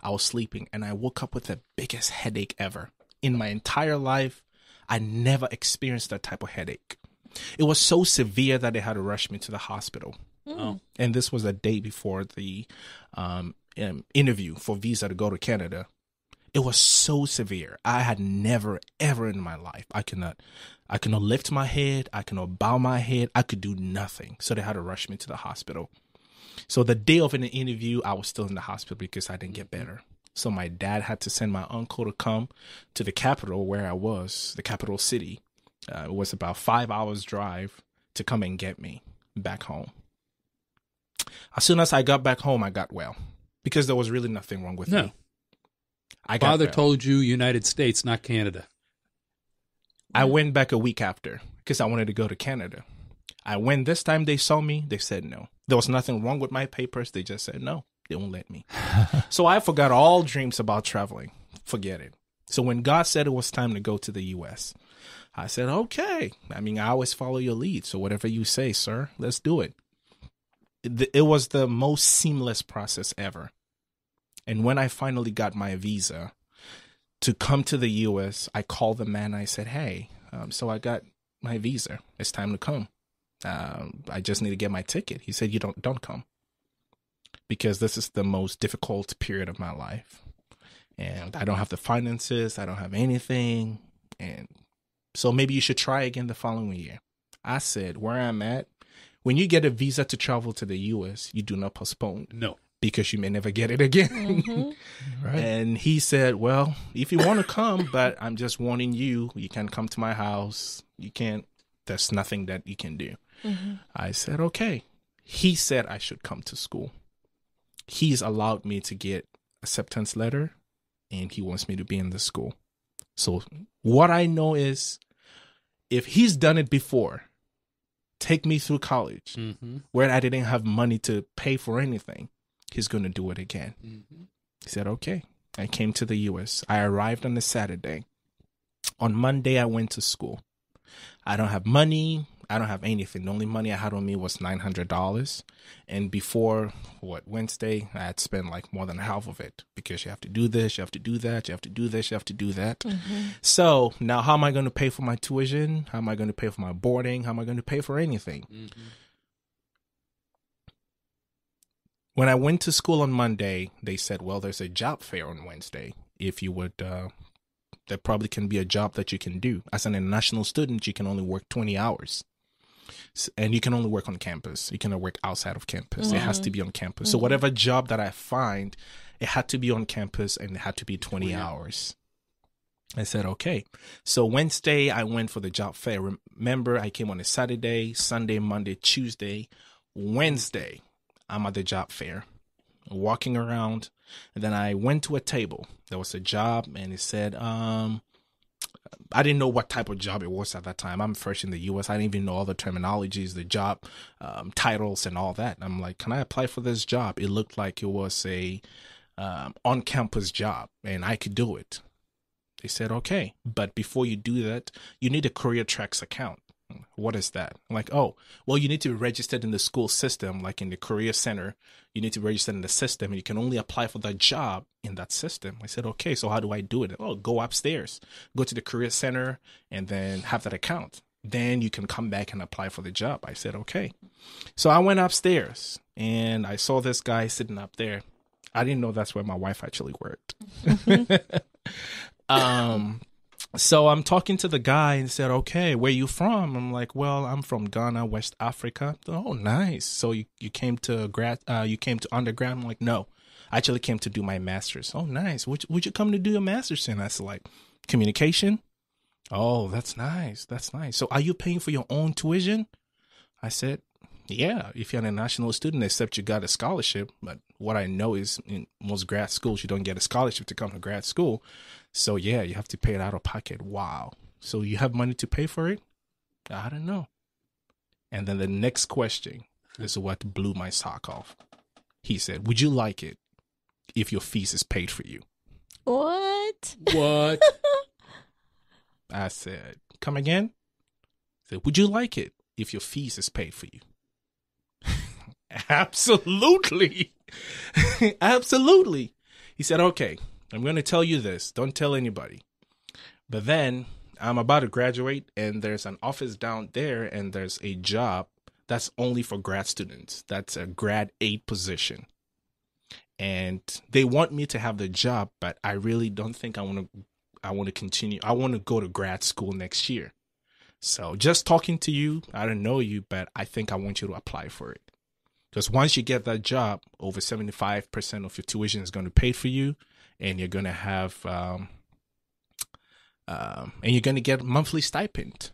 I was sleeping and I woke up with the biggest headache ever. In my entire life, I never experienced that type of headache. It was so severe that they had to rush me to the hospital. Mm. Oh. And this was a day before the um, um, interview for visa to go to Canada. It was so severe. I had never, ever in my life. I cannot, I cannot lift my head. I cannot bow my head. I could do nothing. So they had to rush me to the hospital. So the day of an interview, I was still in the hospital because I didn't get mm-hmm. better. So my dad had to send my uncle to come to the capital where I was, the capital city. Uh, it was about five hours drive to come and get me back home. As soon as I got back home, I got well because there was really nothing wrong with no. me. I father told you United States, not Canada. I went back a week after because I wanted to go to Canada. I went this time. They saw me. They said no. There was nothing wrong with my papers. They just said no. They won't let me. so I forgot all dreams about traveling. Forget it. So when God said it was time to go to the U.S., I said, okay. I mean, I always follow your lead. So whatever you say, sir, let's do it. It was the most seamless process ever. And when I finally got my visa to come to the US, I called the man. I said, Hey, um, so I got my visa. It's time to come. Uh, I just need to get my ticket. He said, You don't, don't come because this is the most difficult period of my life. And I don't have the finances, I don't have anything. And so maybe you should try again the following year. I said, Where I'm at, when you get a visa to travel to the US, you do not postpone. No because you may never get it again. Mm-hmm. right. And he said, Well, if you want to come, but I'm just warning you, you can't come to my house. You can't, there's nothing that you can do. Mm-hmm. I said, Okay. He said I should come to school. He's allowed me to get acceptance letter and he wants me to be in the school. So what I know is if he's done it before, take me through college mm-hmm. where I didn't have money to pay for anything he's going to do it again. Mm-hmm. He said, okay. I came to the US. I arrived on a Saturday. On Monday, I went to school. I don't have money. I don't have anything. The only money I had on me was $900. And before, what, Wednesday, I had spent like more than half of it because you have to do this, you have to do that, you have to do this, you have to do that. Mm-hmm. So now, how am I going to pay for my tuition? How am I going to pay for my boarding? How am I going to pay for anything? Mm-hmm. when I went to school on Monday, they said, "Well, there's a job fair on Wednesday. If you would, uh, there probably can be a job that you can do. As an international student, you can only work 20 hours, and you can only work on campus. You cannot work outside of campus. Mm-hmm. It has to mm-hmm. be on campus. Mm-hmm. So whatever job that I find, it had to be on campus and it had to be 20 yeah. hours." I said, okay. So Wednesday, I went for the job fair. Remember, I came on a Saturday, Sunday, Monday, Tuesday, Wednesday. I'm at the job fair, walking around, and then I went to a table. There was a job, and it said, um, I didn't know what type of job it was at that time. I'm fresh in the U.S. I didn't even know all the terminologies, the job um, titles, and all that. I'm like, can I apply for this job? It looked like it was a um, on-campus job, and I could do it. They said, okay, but before you do that, you need a career tracks account what is that? like, oh, well, you need to be registered in the school system, like in the career center. You need to register in the system, and you can only apply for that job in that system. I said, okay, so how do I do it? Oh, go upstairs, go to the career center, and then have that account. Then you can come back and apply for the job. I said, okay. So I went upstairs and I saw this guy sitting up there. I didn't know that's where my wife actually worked. Mm-hmm. um, so I'm talking to the guy and said, "Okay, where you from?" I'm like, "Well, I'm from Ghana, West Africa." Oh, nice. So you, you came to grad uh, you came to undergrad? I'm like, "No, I actually came to do my master's." Oh, nice. Would would you come to do your master's in? I said, "Like communication." Oh, that's nice. That's nice. So are you paying for your own tuition? I said, "Yeah, if you're an international student, except you got a scholarship." But what I know is, in most grad schools, you don't get a scholarship to come to grad school. So yeah, you have to pay it out of pocket. Wow. So you have money to pay for it? I don't know. And then the next question is what blew my sock off. He said, Would you like it if your fees is paid for you? What? What? I said, Come again? He said, Would you like it if your fees is paid for you? Absolutely. Absolutely. He said, Okay. I'm going to tell you this. Don't tell anybody. But then I'm about to graduate, and there's an office down there, and there's a job that's only for grad students. That's a grad eight position. And they want me to have the job, but I really don't think I want to. I want to continue. I want to go to grad school next year. So just talking to you, I don't know you, but I think I want you to apply for it. Because once you get that job, over 75% of your tuition is going to pay for you and you're gonna have um, um and you're gonna get monthly stipend.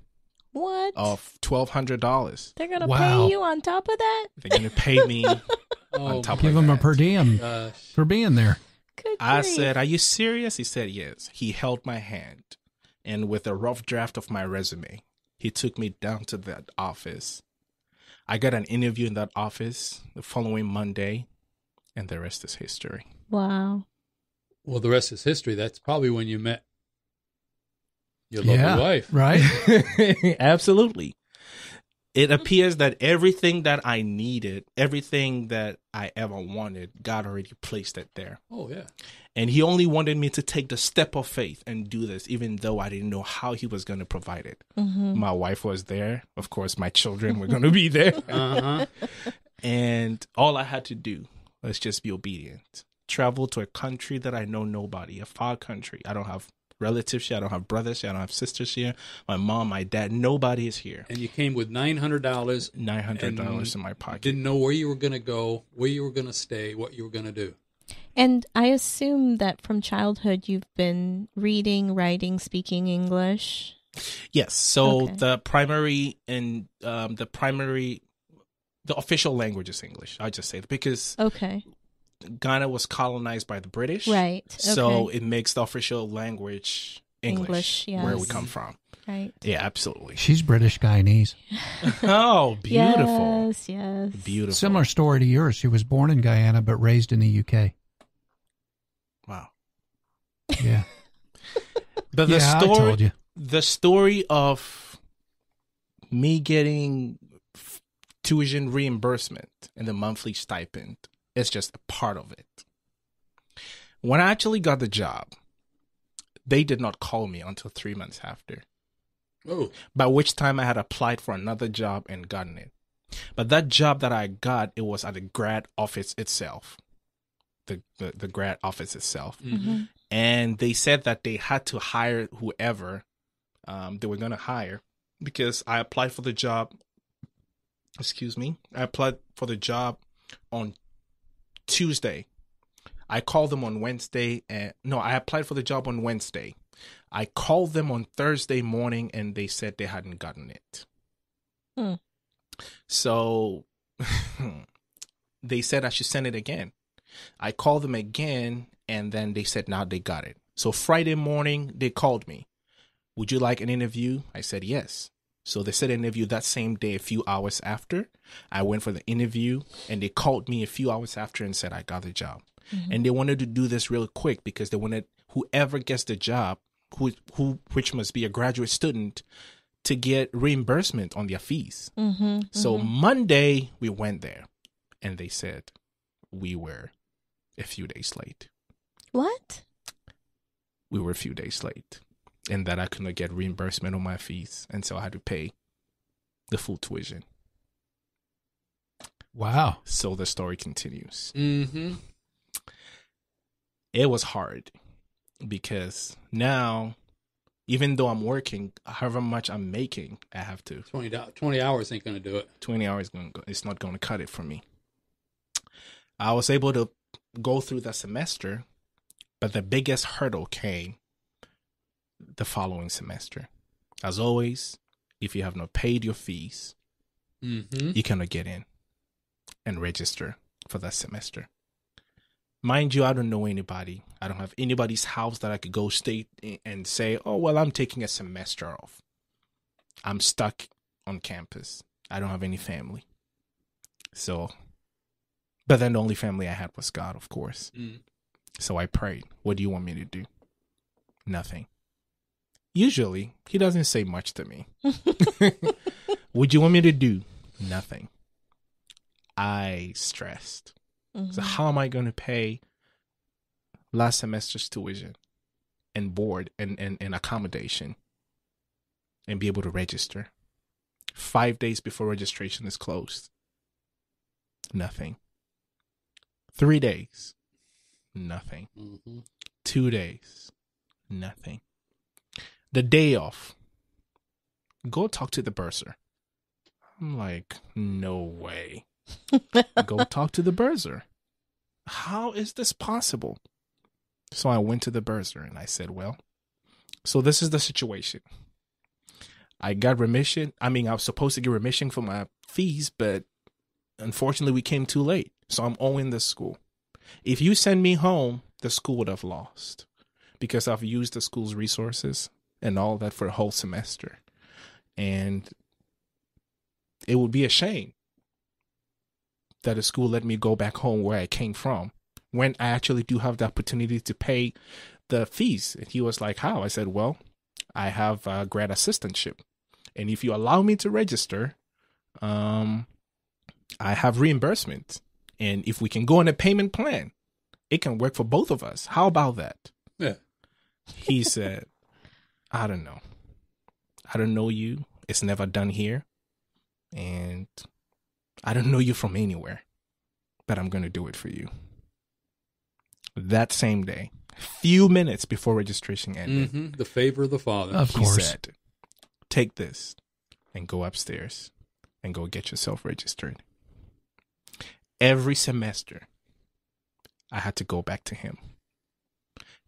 What? Of twelve hundred dollars. They're gonna wow. pay you on top of that. They're gonna pay me oh, on top. Give of them that. a per diem Gosh. for being there. Good I grief. said, "Are you serious?" He said, "Yes." He held my hand, and with a rough draft of my resume, he took me down to that office. I got an interview in that office the following Monday, and the rest is history. Wow. Well, the rest is history. That's probably when you met your lovely yeah, wife. Right? Absolutely. It appears that everything that I needed, everything that I ever wanted, God already placed it there. Oh, yeah. And He only wanted me to take the step of faith and do this, even though I didn't know how He was going to provide it. Mm-hmm. My wife was there. Of course, my children were going to be there. uh-huh. And all I had to do was just be obedient travel to a country that I know nobody, a far country. I don't have relatives here. I don't have brothers here. I don't have sisters here. My mom, my dad, nobody is here. And you came with nine hundred dollars. Nine hundred dollars in my pocket. Didn't know where you were going to go, where you were going to stay, what you were going to do. And I assume that from childhood you've been reading, writing, speaking English. Yes. So okay. the primary and um, the primary, the official language is English. I just say because okay Ghana was colonized by the British. Right. Okay. So it makes the official language English, English yes. where we come from. Right. Yeah, absolutely. She's British Guyanese. oh, beautiful. yes, yes. Beautiful. Similar story to yours. She was born in Guyana but raised in the UK. Wow. Yeah. but the yeah, story the story of me getting tuition reimbursement and the monthly stipend it's just a part of it. When I actually got the job, they did not call me until three months after. Oh. By which time I had applied for another job and gotten it. But that job that I got, it was at the grad office itself. The the, the grad office itself. Mm-hmm. mm-hmm. And they said that they had to hire whoever um, they were gonna hire because I applied for the job excuse me. I applied for the job on Tuesday. I called them on Wednesday. And, no, I applied for the job on Wednesday. I called them on Thursday morning and they said they hadn't gotten it. Hmm. So they said I should send it again. I called them again and then they said now they got it. So Friday morning they called me. Would you like an interview? I said yes. So they said interview that same day, a few hours after. I went for the interview and they called me a few hours after and said, I got the job. Mm-hmm. And they wanted to do this real quick because they wanted whoever gets the job, who, who which must be a graduate student, to get reimbursement on their fees. Mm-hmm, so mm-hmm. Monday we went there and they said we were a few days late. What? We were a few days late and that I could not get reimbursement on my fees, and so I had to pay the full tuition. Wow. So the story continues. Mm-hmm. It was hard because now, even though I'm working, however much I'm making, I have to. 20, 20 hours ain't going to do it. 20 hours, gonna go, it's not going to cut it for me. I was able to go through the semester, but the biggest hurdle came the following semester. As always, if you have not paid your fees, mm-hmm. you cannot get in and register for that semester. Mind you, I don't know anybody. I don't have anybody's house that I could go stay and say, oh, well, I'm taking a semester off. I'm stuck on campus. I don't have any family. So, but then the only family I had was God, of course. Mm. So I prayed, what do you want me to do? Nothing. Usually, he doesn't say much to me. Would you want me to do? Nothing. I stressed. Mm-hmm. So, how am I going to pay last semester's tuition and board and, and, and accommodation and be able to register? Five days before registration is closed. Nothing. Three days. Nothing. Mm-hmm. Two days. Nothing the day off. Go talk to the bursar. I'm like, no way. Go talk to the bursar. How is this possible? So I went to the bursar and I said, well, so this is the situation. I got remission. I mean, I was supposed to get remission for my fees, but unfortunately, we came too late. So I'm owing the school. If you send me home, the school would have lost because I've used the school's resources and all that for a whole semester. And it would be a shame that a school let me go back home where I came from when I actually do have the opportunity to pay the fees. And he was like, How? I said, Well, I have a grad assistantship. And if you allow me to register, um, I have reimbursement. And if we can go on a payment plan, it can work for both of us. How about that? Yeah. He said, I don't know. I don't know you. It's never done here. And I don't know you from anywhere, but I'm going to do it for you. That same day, few minutes before registration ended, mm-hmm. the favor of the Father. Of course. Said, Take this and go upstairs and go get yourself registered. Every semester, I had to go back to him.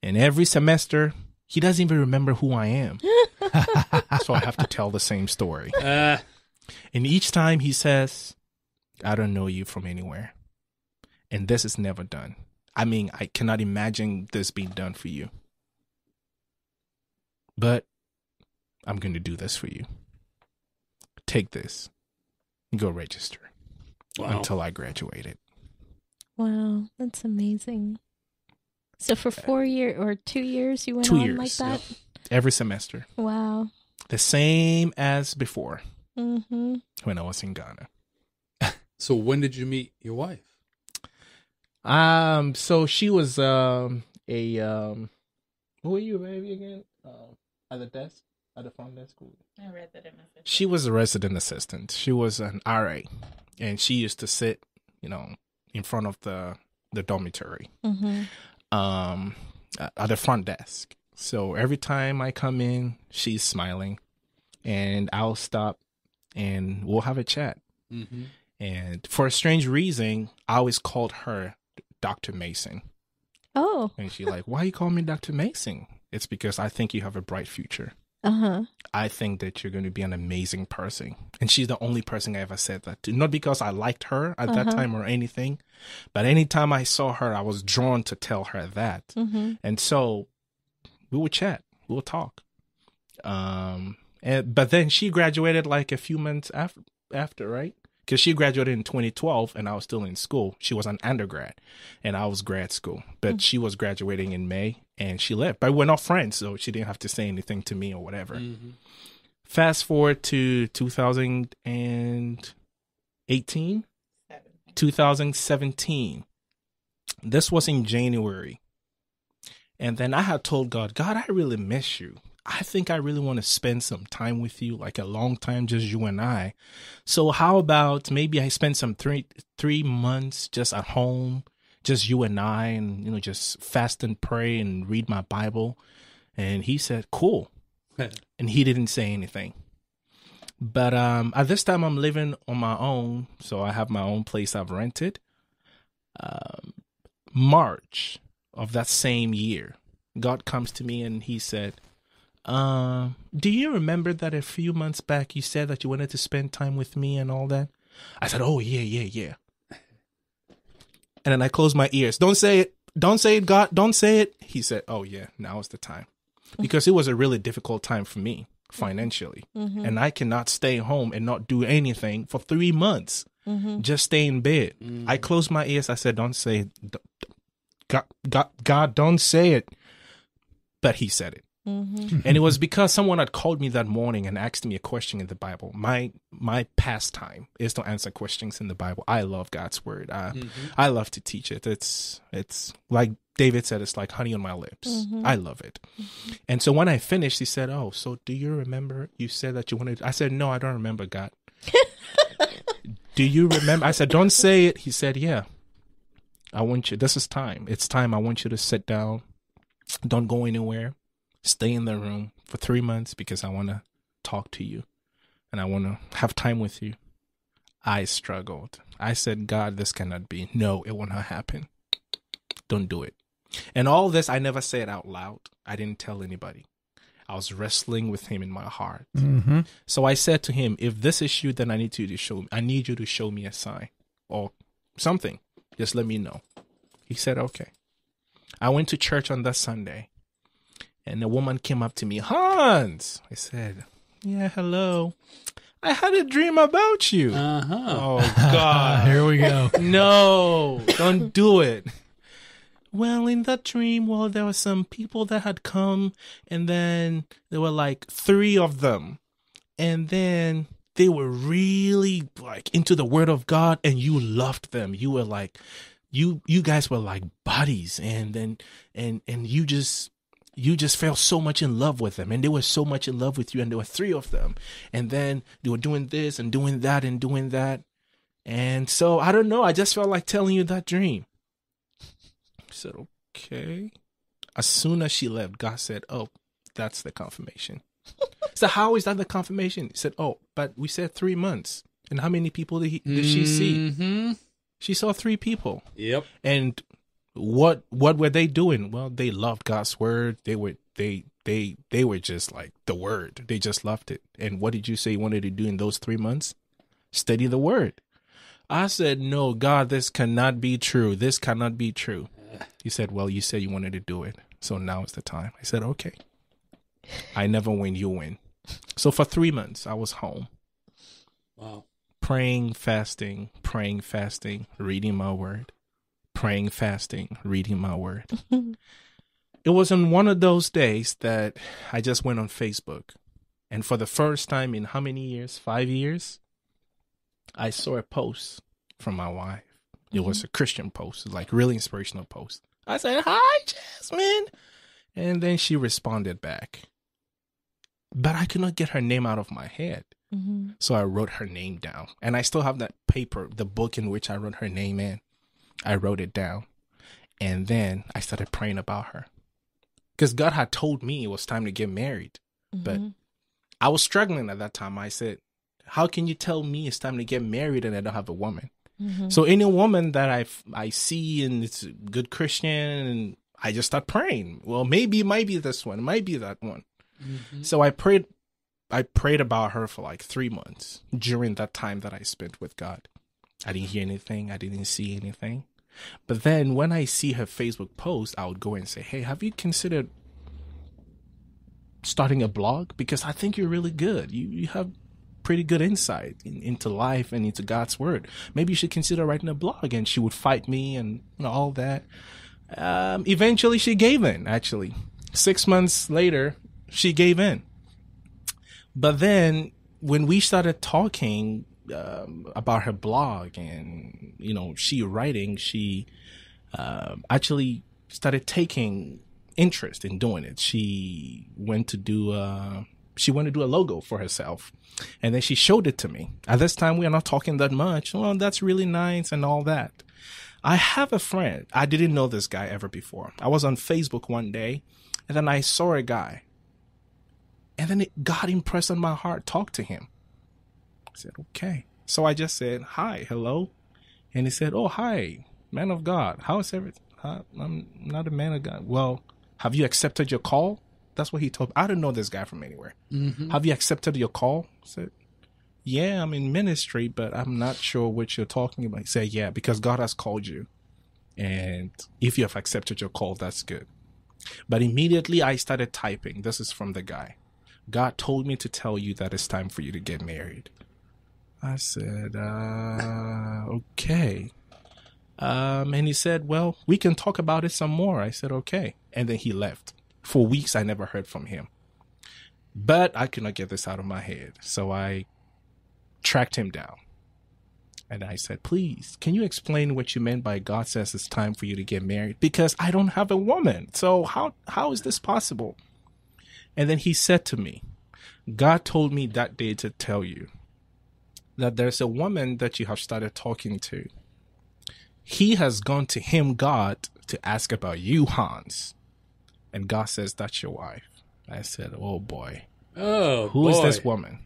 And every semester, he doesn't even remember who I am. so I have to tell the same story. Uh. And each time he says, I don't know you from anywhere. And this is never done. I mean, I cannot imagine this being done for you. But I'm going to do this for you. Take this and go register wow. until I graduated. Wow, that's amazing. So for uh, four year or two years, you went two on years, like that every semester. Wow, the same as before mm-hmm. when I was in Ghana. so when did you meet your wife? Um, so she was um a um, who were you baby again? Um, at the desk at the front desk. I read that in my. She was a resident assistant. She was an RA, and she used to sit, you know, in front of the the dormitory. Mm-hmm um, at the front desk. So every time I come in, she's smiling, and I'll stop and we'll have a chat. Mm-hmm. And for a strange reason, I always called her Dr. Mason. Oh. And she's like, Why you call me Dr. Mason? It's because I think you have a bright future uh-huh. I think that you're going to be an amazing person. And she's the only person I ever said that to. Not because I liked her at uh-huh. that time or anything, but anytime I saw her, I was drawn to tell her that. Mm-hmm. And so we would chat, we would talk. Um, and, but then she graduated like a few months after, after right? Because she graduated in 2012 and I was still in school. She was an undergrad and I was grad school, but mm-hmm. she was graduating in May and she left. But we're not friends, so she didn't have to say anything to me or whatever. Mm-hmm. Fast forward to 2018, 2017. This was in January. And then I had told God, God, I really miss you. I think I really want to spend some time with you, like a long time, just you and I. So how about maybe I spend some three three months just at home, just you and I, and you know, just fast and pray and read my Bible." And he said, "Cool," and he didn't say anything. But um, at this time, I'm living on my own, so I have my own place I've rented. Um, March of that same year, God comes to me and He said, uh, "Do you remember that a few months back you said that you wanted to spend time with me and all that?" I said, "Oh yeah, yeah, yeah." and then I closed my ears. Don't say it. Don't say it, God. Don't say it. He said, Oh, yeah, now is the time. Because it was a really difficult time for me financially. Mm-hmm. And I cannot stay home and not do anything for three months. Mm-hmm. Just stay in bed. Mm-hmm. I closed my ears. I said, Don't say it. God, God, God, don't say it. But he said it. Mm-hmm. and it was because someone had called me that morning and asked me a question in the Bible. My my pastime is to answer questions in the Bible. I love God's word. I mm-hmm. I love to teach it. It's it's like David said, it's like honey on my lips. Mm-hmm. I love it. Mm-hmm. And so when I finished, he said, "Oh, so do you remember? You said that you wanted." I said, "No, I don't remember God." do you remember? I said, "Don't say it." He said, "Yeah." I want you. This is time. It's time. I want you to sit down. Don't go anywhere stay in the room for three months because I want to talk to you and I want to have time with you. I struggled. I said, God, this cannot be. No, it will not happen. Don't do it. And all this, I never said out loud. I didn't tell anybody. I was wrestling with him in my heart. Mm-hmm. So I said to him, if this is you, then I need you to show me, I need you to show me a sign or something. Just let me know. He said, okay. I went to church on that Sunday. And the woman came up to me, Hans. I said, Yeah, hello. I had a dream about you. Uh-huh. Oh, God. Here we go. no, don't do it. Well, in that dream, well, there were some people that had come, and then there were like three of them. And then they were really like into the word of God and you loved them. You were like you you guys were like buddies and then and and you just you just fell so much in love with them and they were so much in love with you and there were three of them and then they were doing this and doing that and doing that and so i don't know i just felt like telling you that dream I said okay as soon as she left god said oh that's the confirmation so how is that the confirmation he said oh but we said three months and how many people did, he, did mm-hmm. she see mm-hmm. she saw three people yep and what what were they doing? Well, they loved God's word. They were they they they were just like the word. They just loved it. And what did you say you wanted to do in those three months? Study the word. I said, No, God, this cannot be true. This cannot be true. He said, Well, you said you wanted to do it. So now is the time. I said, Okay. I never win, you win. So for three months I was home. Wow. Praying, fasting, praying, fasting, reading my word praying, fasting, reading my word. it was on one of those days that I just went on Facebook. And for the first time in how many years? Five years? I saw a post from my wife. It mm-hmm. was a Christian post, like really inspirational post. I said, Hi, Jasmine. And then she responded back. But I could not get her name out of my head. Mm-hmm. So I wrote her name down. And I still have that paper, the book in which I wrote her name in. I wrote it down. And then I started praying about her. Because God had told me it was time to get married. Mm-hmm. But I was struggling at that time. I said, How can you tell me it's time to get married and I don't have a woman? Mm-hmm. So any woman that I, I see and it's a good Christian, and I just start praying. Well, maybe it might be this one, it might be that one. Mm-hmm. So I prayed I prayed about her for like three months during that time that I spent with God. I didn't hear anything. I didn't see anything. But then when I see her Facebook post, I would go and say, Hey, have you considered starting a blog? Because I think you're really good. You, you have pretty good insight in, into life and into God's word. Maybe you should consider writing a blog. And she would fight me and you know, all that. Um, eventually, she gave in, actually. Six months later, she gave in. But then when we started talking, um, about her blog and you know she writing she uh, actually started taking interest in doing it she went to do a, uh, she went to do a logo for herself and then she showed it to me at this time we are not talking that much well that's really nice and all that i have a friend i didn't know this guy ever before i was on facebook one day and then i saw a guy and then it, got impressed on my heart talk to him I said, okay. So I just said, hi, hello. And he said, oh, hi, man of God. How is everything? I'm not a man of God. Well, have you accepted your call? That's what he told me. I didn't know this guy from anywhere. Mm-hmm. Have you accepted your call? I said, yeah, I'm in ministry, but I'm not sure what you're talking about. He said, yeah, because God has called you. And if you have accepted your call, that's good. But immediately I started typing. This is from the guy. God told me to tell you that it's time for you to get married. I said, uh, okay. Um, and he said, well, we can talk about it some more. I said, okay. And then he left. For weeks, I never heard from him. But I could not get this out of my head. So I tracked him down. And I said, please, can you explain what you meant by God says it's time for you to get married? Because I don't have a woman. So how, how is this possible? And then he said to me, God told me that day to tell you that there's a woman that you have started talking to. He has gone to him, God, to ask about you, Hans. And God says, That's your wife. I said, Oh boy. Oh, who boy. is this woman?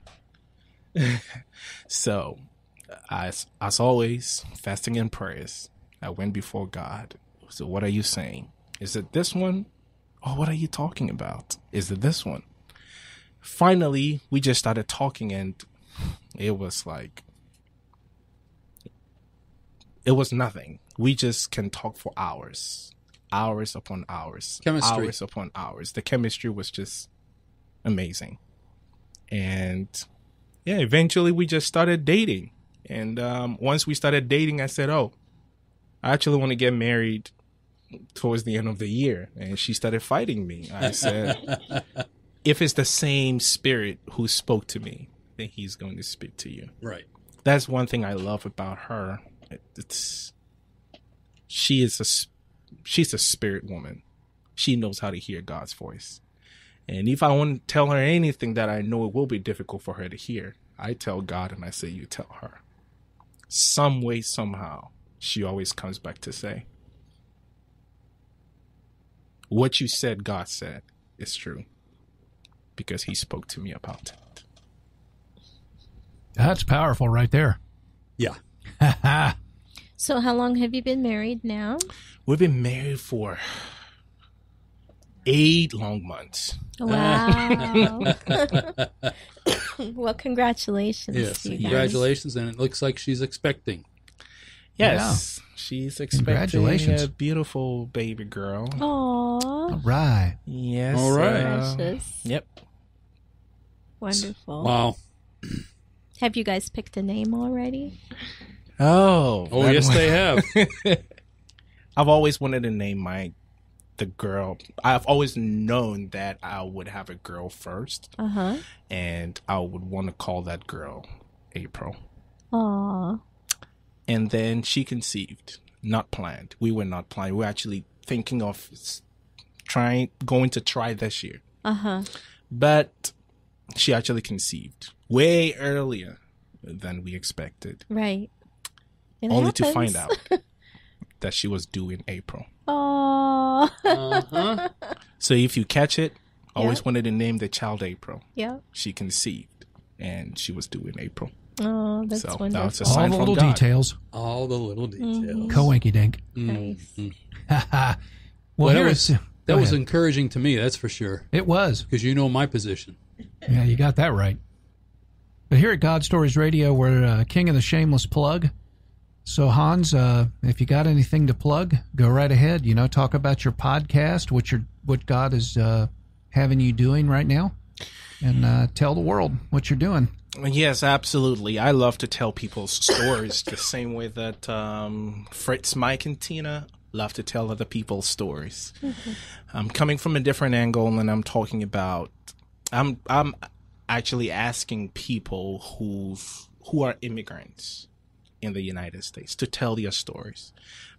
so, as, as always, fasting and prayers, I went before God. So, what are you saying? Is it this one? Or what are you talking about? Is it this one? Finally, we just started talking, and it was like it was nothing. We just can talk for hours, hours upon hours, chemistry. hours upon hours. The chemistry was just amazing, and yeah, eventually we just started dating. And um, once we started dating, I said, "Oh, I actually want to get married towards the end of the year." And she started fighting me. I said, "If it's the same spirit who spoke to me, think he's going to speak to you. Right. That's one thing I love about her. It's she is a she's a spirit woman. She knows how to hear God's voice. And if I want to tell her anything that I know it will be difficult for her to hear, I tell God and I say, You tell her. Some way, somehow, she always comes back to say, What you said, God said, is true because He spoke to me about it. That's powerful right there. Yeah. so, how long have you been married now? We've been married for eight long months. Wow. well, congratulations. Yes, congratulations. And it looks like she's expecting. Yes. She's expecting a beautiful baby girl. Aww. All right. Yes. All right. Uh, yep. Wonderful. Wow. Have you guys picked a name already? Oh. Oh, yes, one. they have. I've always wanted to name my the girl. I've always known that I would have a girl 1st uh-huh. and I would want to call that girl April. Aww. And then she conceived, not planned. We were not planned. We were actually thinking of trying, going to try this year. Uh huh. But she actually conceived way earlier than we expected. Right. It only happens. to find out that she was due in April. Oh. uh-huh. So if you catch it, always yep. wanted to name the child April. Yeah. She conceived, and she was due in April. Oh, that's so wonderful. That was a sign All the little God. details. All the little mm-hmm. details. Coinky dink. Mm-hmm. Nice. well, well, that was, that was encouraging to me, that's for sure. It was. Because you know my position. Yeah, you got that right. But here at God Stories Radio, we're uh, king of the shameless plug. So, Hans, uh, if you got anything to plug, go right ahead. You know, talk about your podcast, what your what God is uh, having you doing right now, and uh, tell the world what you're doing. Yes, absolutely. I love to tell people's stories the same way that um, Fritz, Mike, and Tina love to tell other people's stories. Mm-hmm. I'm coming from a different angle, and I'm talking about I'm I'm actually asking people who've who are immigrants in the United States to tell their stories.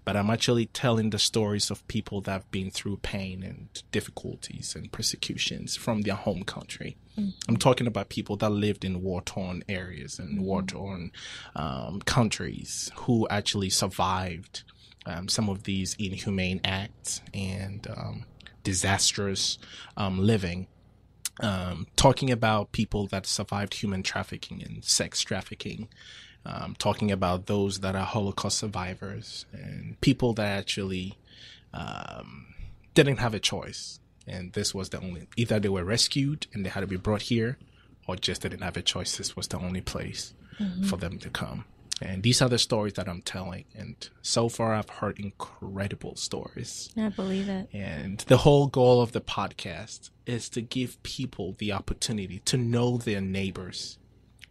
But I'm actually telling the stories of people that have been through pain and difficulties and persecutions from their home country. Mm-hmm. I'm talking about people that lived in war torn areas and mm-hmm. war torn um, countries who actually survived um, some of these inhumane acts and um, disastrous um, living um, talking about people that survived human trafficking and sex trafficking, um, talking about those that are Holocaust survivors and people that actually um, didn't have a choice. And this was the only either they were rescued and they had to be brought here, or just didn't have a choice. This was the only place mm-hmm. for them to come. And these are the stories that I'm telling. And so far, I've heard incredible stories. I believe it. And the whole goal of the podcast is to give people the opportunity to know their neighbors.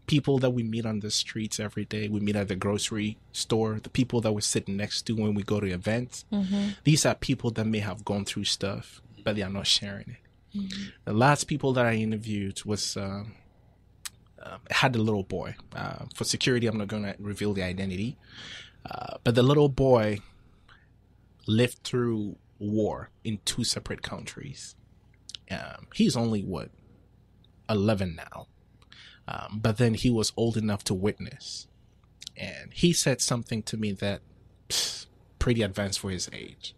People that we meet on the streets every day, we meet at the grocery store, the people that we're sitting next to when we go to events. Mm-hmm. These are people that may have gone through stuff, but they are not sharing it. Mm-hmm. The last people that I interviewed was um, uh, had a little boy. Uh, for security, I'm not going to reveal the identity. Uh, but the little boy lived through war in two separate countries. Um, he's only what 11 now, um, but then he was old enough to witness, and he said something to me that pff, pretty advanced for his age.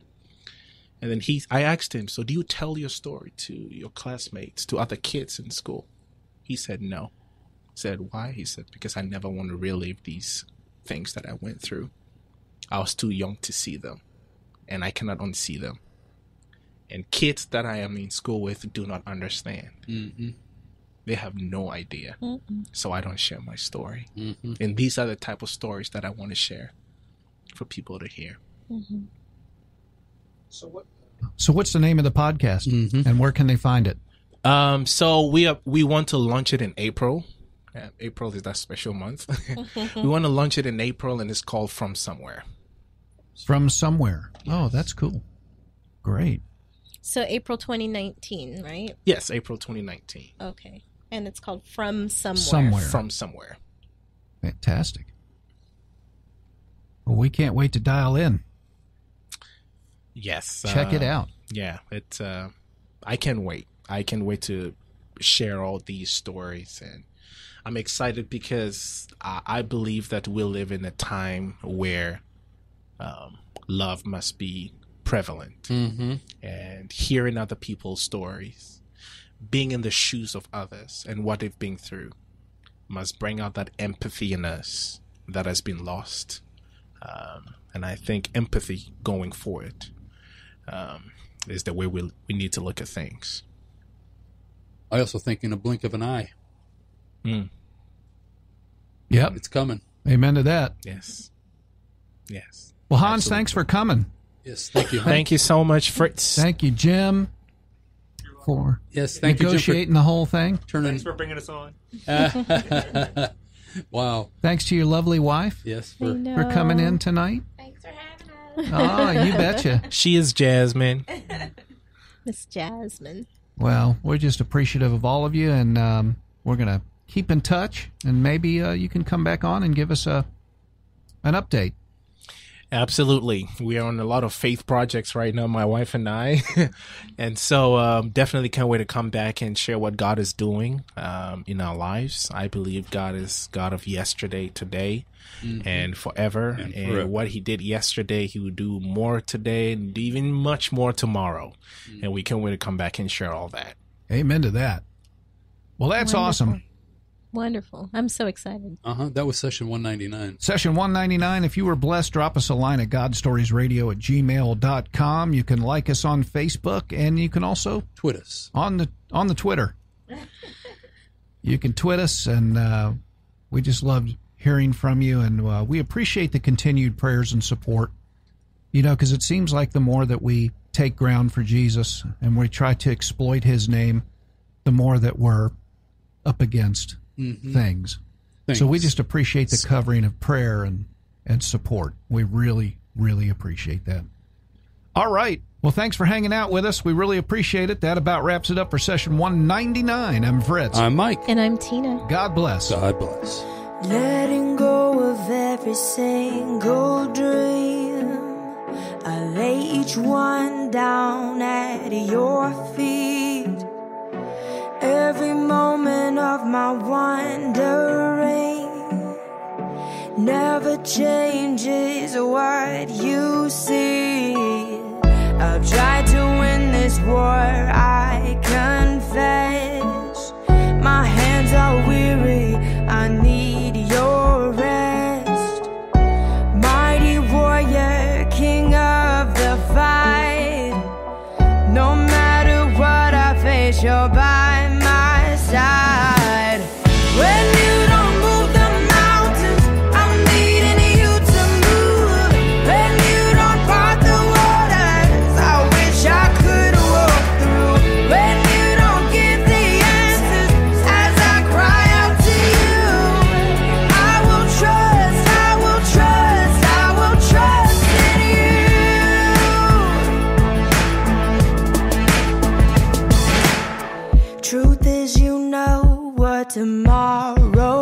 And then he, I asked him, so do you tell your story to your classmates, to other kids in school? He said no said, Why? He said, Because I never want to relive these things that I went through. I was too young to see them, and I cannot unsee them. And kids that I am in school with do not understand. Mm-hmm. They have no idea. Mm-hmm. So I don't share my story. Mm-hmm. And these are the type of stories that I want to share for people to hear. Mm-hmm. So what? So what's the name of the podcast, mm-hmm. and where can they find it? Um, so we are, we want to launch it in April. April is that special month. we want to launch it in April, and it's called From Somewhere. From Somewhere. Oh, yes. Oh, that's cool. Great. So April 2019, right? Yes, April 2019. Okay. And it's called From Somewhere. Somewhere. From Somewhere. Fantastic. Well, we can't wait to dial in. Yes. Check uh, it out. Yeah, it. Uh, I can wait. I can wait to share all these stories and I'm excited because I, I believe that we live in a time where um, love must be prevalent, mm-hmm. and hearing other people's stories, being in the shoes of others and what they've been through, must bring out that empathy in us that has been lost. Um, and I think empathy going forward um, is the way we we need to look at things. I also think in a blink of an eye, Mm. Yep. It's coming. Amen to that. Yes. Yes. Well, Hans, Absolutely. thanks for coming. Yes, thank you. thank you so much, Fritz. Thank you, Jim, for yes, thank negotiating you, the whole thing. Turning. Thanks for bringing us on. wow. Thanks to your lovely wife. Yes, for, for coming in tonight. Thanks for having us. Oh, you betcha. she is Jasmine. Miss Jasmine. Well, we're just appreciative of all of you, and um, we're going to keep in touch, and maybe uh, you can come back on and give us a an update. Absolutely. We are on a lot of faith projects right now, my wife and I. and so um, definitely can't wait to come back and share what God is doing um, in our lives. I believe God is God of yesterday, today, mm-hmm. and forever. And, and what He did yesterday, He will do more today and even much more tomorrow. Mm-hmm. And we can't wait to come back and share all that. Amen to that. Well, that's Wonderful. awesome. Wonderful. I'm so excited. Uh huh. That was session 199. Session 199. If you were blessed, drop us a line at godstoriesradio at gmail.com. You can like us on Facebook and you can also tweet us on the, on the Twitter. you can tweet us and uh, we just love hearing from you and uh, we appreciate the continued prayers and support. You know, because it seems like the more that we take ground for Jesus and we try to exploit his name, the more that we're up against mm-hmm. things. Thanks. So we just appreciate the covering of prayer and, and support. We really, really appreciate that. All right. Well, thanks for hanging out with us. We really appreciate it. That about wraps it up for session 199. I'm Fritz. I'm Mike. And I'm Tina. God bless. God bless. Letting go of every single dream. I lay each one down at your feet every moment of my wandering never changes what you see. I've tried to win this war, I confess. My hands are. tomorrow